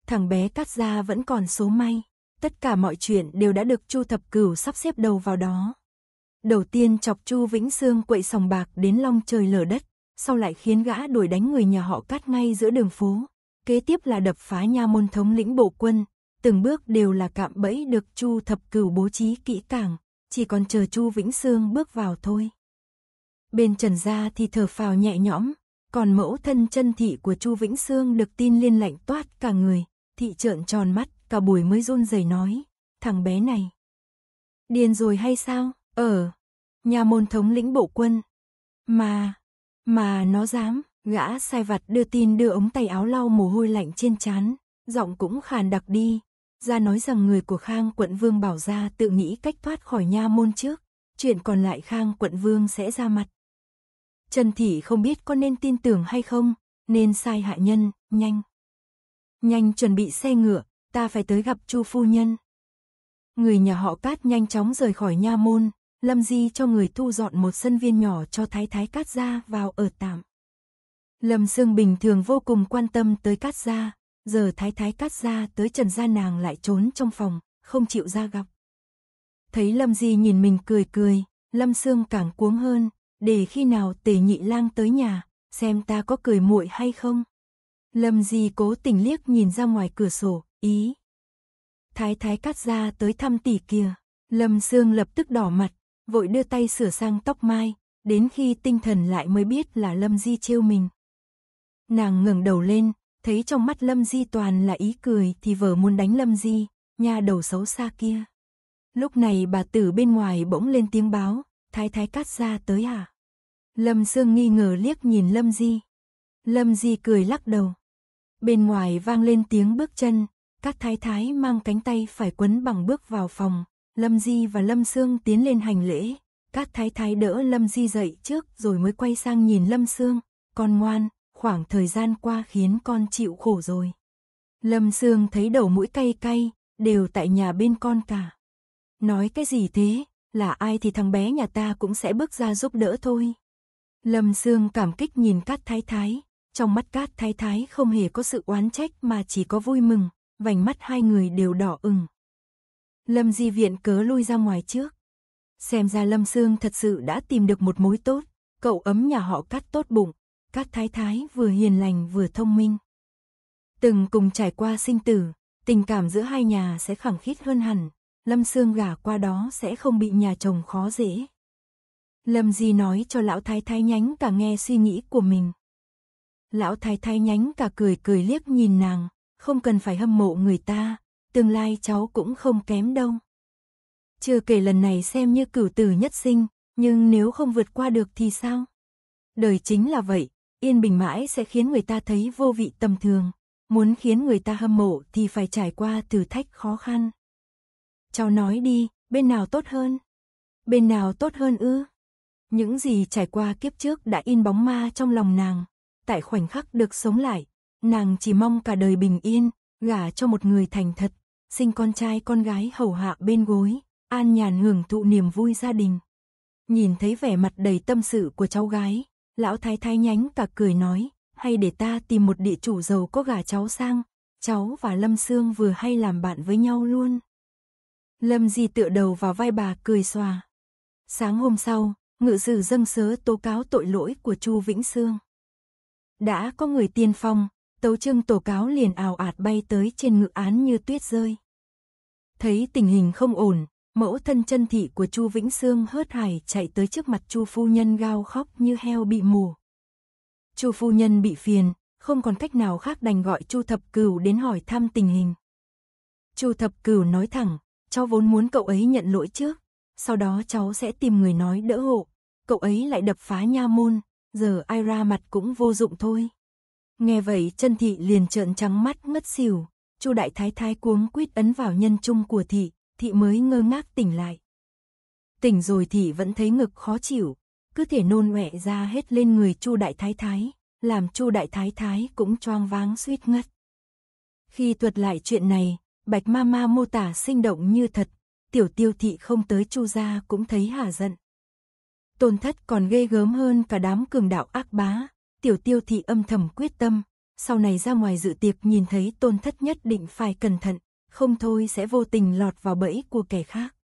Thằng bé cát gia vẫn còn số may, tất cả mọi chuyện đều đã được Chu Thập Cửu sắp xếp đầu vào đó. Đầu tiên chọc Chu Vĩnh Sương quậy sòng bạc đến long trời lở đất, sau lại khiến gã đuổi đánh người nhà họ cắt ngay giữa đường phố. Kế tiếp là đập phá nha môn thống lĩnh bộ quân, từng bước đều là cạm bẫy được Chu Thập Cửu bố trí kỹ càng, chỉ còn chờ Chu Vĩnh Sương bước vào thôi. Bên Trần Gia thì thở phào nhẹ nhõm, còn mẫu thân chân thị của Chu Vĩnh Sương được tin liên lạnh toát cả người, thị trợn tròn mắt, cả buổi mới run rẩy nói, thằng bé này. Điên rồi hay sao, ở, ờ, nhà môn thống lĩnh bộ quân, mà, mà nó dám, gã sai vặt đưa tin đưa ống tay áo lau mồ hôi lạnh trên chán, giọng cũng khàn đặc đi. Ra nói rằng người của Khang quận vương bảo ra tự nghĩ cách thoát khỏi nha môn trước, chuyện còn lại Khang quận vương sẽ ra mặt. Trần Thị không biết có nên tin tưởng hay không, nên sai hạ nhân, nhanh. Nhanh chuẩn bị xe ngựa, ta phải tới gặp Chu Phu Nhân. Người nhà họ Cát nhanh chóng rời khỏi nha môn, Lâm Di cho người thu dọn một sân viên nhỏ cho Thái Thái Cát Gia vào ở tạm. Lâm Sương bình thường vô cùng quan tâm tới Cát Gia, giờ Thái Thái Cát Gia tới Trần Gia nàng lại trốn trong phòng, không chịu ra gặp. Thấy Lâm Di nhìn mình cười cười, Lâm Sương càng cuống hơn, để khi nào tề nhị lang tới nhà, xem ta có cười muội hay không. Lâm Di cố tình liếc nhìn ra ngoài cửa sổ, ý. Thái Thái Cát Gia tới thăm tỷ kia, Lâm Sương lập tức đỏ mặt, vội đưa tay sửa sang tóc mai, đến khi tinh thần lại mới biết là Lâm Di trêu mình. Nàng ngẩng đầu lên, thấy trong mắt Lâm Di toàn là ý cười thì vợ muốn đánh Lâm Di, nha đầu xấu xa kia. Lúc này bà tử bên ngoài bỗng lên tiếng báo, thái thái cắt ra tới à. Lâm Sương nghi ngờ liếc nhìn Lâm Di. Lâm Di cười lắc đầu. Bên ngoài vang lên tiếng bước chân, các thái thái mang cánh tay phải quấn bằng bước vào phòng, Lâm Di và Lâm Sương tiến lên hành lễ. Các thái thái đỡ Lâm Di dậy trước rồi mới quay sang nhìn Lâm Sương. Con ngoan, khoảng thời gian qua khiến con chịu khổ rồi. Lâm Sương thấy đầu mũi cay cay, đều tại nhà bên con cả. Nói cái gì thế, là ai thì thằng bé nhà ta cũng sẽ bước ra giúp đỡ thôi. Lâm Sương cảm kích nhìn Cát Thái Thái, trong mắt Cát Thái Thái không hề có sự oán trách mà chỉ có vui mừng, vành mắt hai người đều đỏ ửng. Lâm Di Viện cớ lui ra ngoài trước. Xem ra Lâm Sương thật sự đã tìm được một mối tốt, cậu ấm nhà họ cắt tốt bụng, cắt thái thái vừa hiền lành vừa thông minh. Từng cùng trải qua sinh tử, tình cảm giữa hai nhà sẽ khẳng khít hơn hẳn, Lâm Sương gả qua đó sẽ không bị nhà chồng khó dễ. Lâm Di nói cho lão thái thái nhánh cả nghe suy nghĩ của mình. Lão thái thái nhánh cả cười cười liếc nhìn nàng, không cần phải hâm mộ người ta, tương lai cháu cũng không kém đâu. Chưa kể lần này xem như cửu tử nhất sinh, nhưng nếu không vượt qua được thì sao? Đời chính là vậy, yên bình mãi sẽ khiến người ta thấy vô vị tầm thường. Muốn khiến người ta hâm mộ thì phải trải qua thử thách khó khăn. Cháu nói đi, bên nào tốt hơn? Bên nào tốt hơn ư? Những gì trải qua kiếp trước đã in bóng ma trong lòng nàng. Tại khoảnh khắc được sống lại, nàng chỉ mong cả đời bình yên, gả cho một người thành thật, sinh con trai con gái hầu hạ bên gối, an nhàn hưởng thụ niềm vui gia đình. Nhìn thấy vẻ mặt đầy tâm sự của cháu gái, lão thái thái nhánh cả cười nói, hay để ta tìm một địa chủ giàu có gả cháu sang, cháu và Lâm Sương vừa hay làm bạn với nhau luôn. Lâm Di tựa đầu vào vai bà cười xòa. Sáng hôm sau, ngự sử dâng sớ tố cáo tội lỗi của Chu Vĩnh Sương. Đã có người tiên phong, tấu trương tổ cáo liền ào ạt bay tới trên ngự án như tuyết rơi. Thấy tình hình không ổn, mẫu thân chân thị của Chu Vĩnh Sương hớt hải chạy tới trước mặt Chu phu nhân gao khóc như heo bị mù. Chu phu nhân bị phiền, không còn cách nào khác đành gọi Chu Thập Cửu đến hỏi thăm tình hình. Chu Thập Cửu nói thẳng, cháu vốn muốn cậu ấy nhận lỗi trước, sau đó cháu sẽ tìm người nói đỡ hộ. Cậu ấy lại đập phá nha môn, giờ ai ra mặt cũng vô dụng thôi. Nghe vậy chân thị liền trợn trắng mắt ngất xỉu, chu đại thái thái cuống quýt ấn vào nhân trung của thị, thị mới ngơ ngác tỉnh lại. Tỉnh rồi thị vẫn thấy ngực khó chịu, cứ thể nôn ọe ra hết lên người chu đại thái thái, làm chu đại thái thái cũng choang váng suýt ngất. Khi thuật lại chuyện này, Bạch Ma Ma mô tả sinh động như thật, tiểu tiêu thị không tới chu gia cũng thấy hà giận. Tôn thất còn ghê gớm hơn cả đám cường đạo ác bá, Tiểu tiêu thị âm thầm quyết tâm, sau này ra ngoài dự tiệc nhìn thấy tôn thất nhất định phải cẩn thận, không thôi sẽ vô tình lọt vào bẫy của kẻ khác.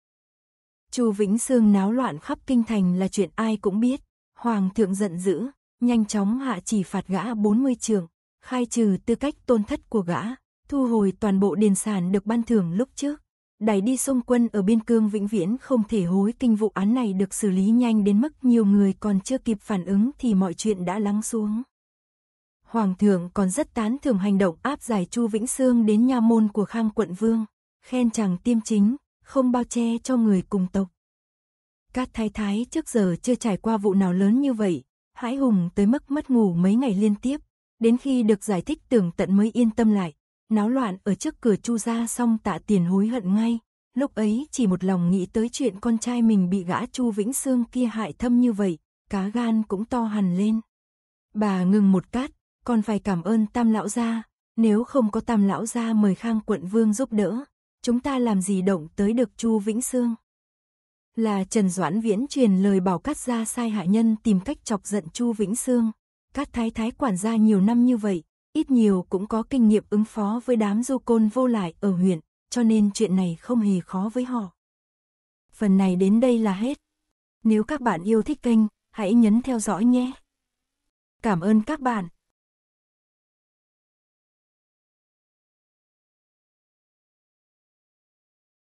Chu Vĩnh Sương náo loạn khắp kinh thành là chuyện ai cũng biết, Hoàng thượng giận dữ, nhanh chóng hạ chỉ phạt gã 40 trường, khai trừ tư cách tôn thất của gã, thu hồi toàn bộ điền sản được ban thưởng lúc trước đẩy đi xung quân ở biên cương vĩnh viễn không thể hối kinh vụ án này được xử lý nhanh đến mức nhiều người còn chưa kịp phản ứng thì mọi chuyện đã lắng xuống. Hoàng thượng còn rất tán thưởng hành động áp giải Chu Vĩnh Sương đến nha môn của Khang quận vương, khen chàng tiêm chính, không bao che cho người cùng tộc. Cát thái thái trước giờ chưa trải qua vụ nào lớn như vậy, hãi hùng tới mức mất ngủ mấy ngày liên tiếp, đến khi được giải thích tưởng tận mới yên tâm lại náo loạn ở trước cửa chu ra xong tạ tiền hối hận ngay. Lúc ấy chỉ một lòng nghĩ tới chuyện con trai mình bị gã chu Vĩnh Sương kia hại thâm như vậy, cá gan cũng to hẳn lên. Bà ngừng một cát, còn phải cảm ơn tam lão gia, nếu không có tam lão gia mời khang quận vương giúp đỡ, chúng ta làm gì động tới được chu Vĩnh Sương. Là Trần Doãn Viễn truyền lời bảo cát gia sai hạ nhân tìm cách chọc giận chu Vĩnh Sương. Cát thái thái quản gia nhiều năm như vậy, ít nhiều cũng có kinh nghiệm ứng phó với đám du côn vô lại ở huyện, cho nên chuyện này không hề khó với họ. Phần này đến đây là hết. Nếu các bạn yêu thích kênh, hãy nhấn theo dõi nhé. Cảm ơn các bạn.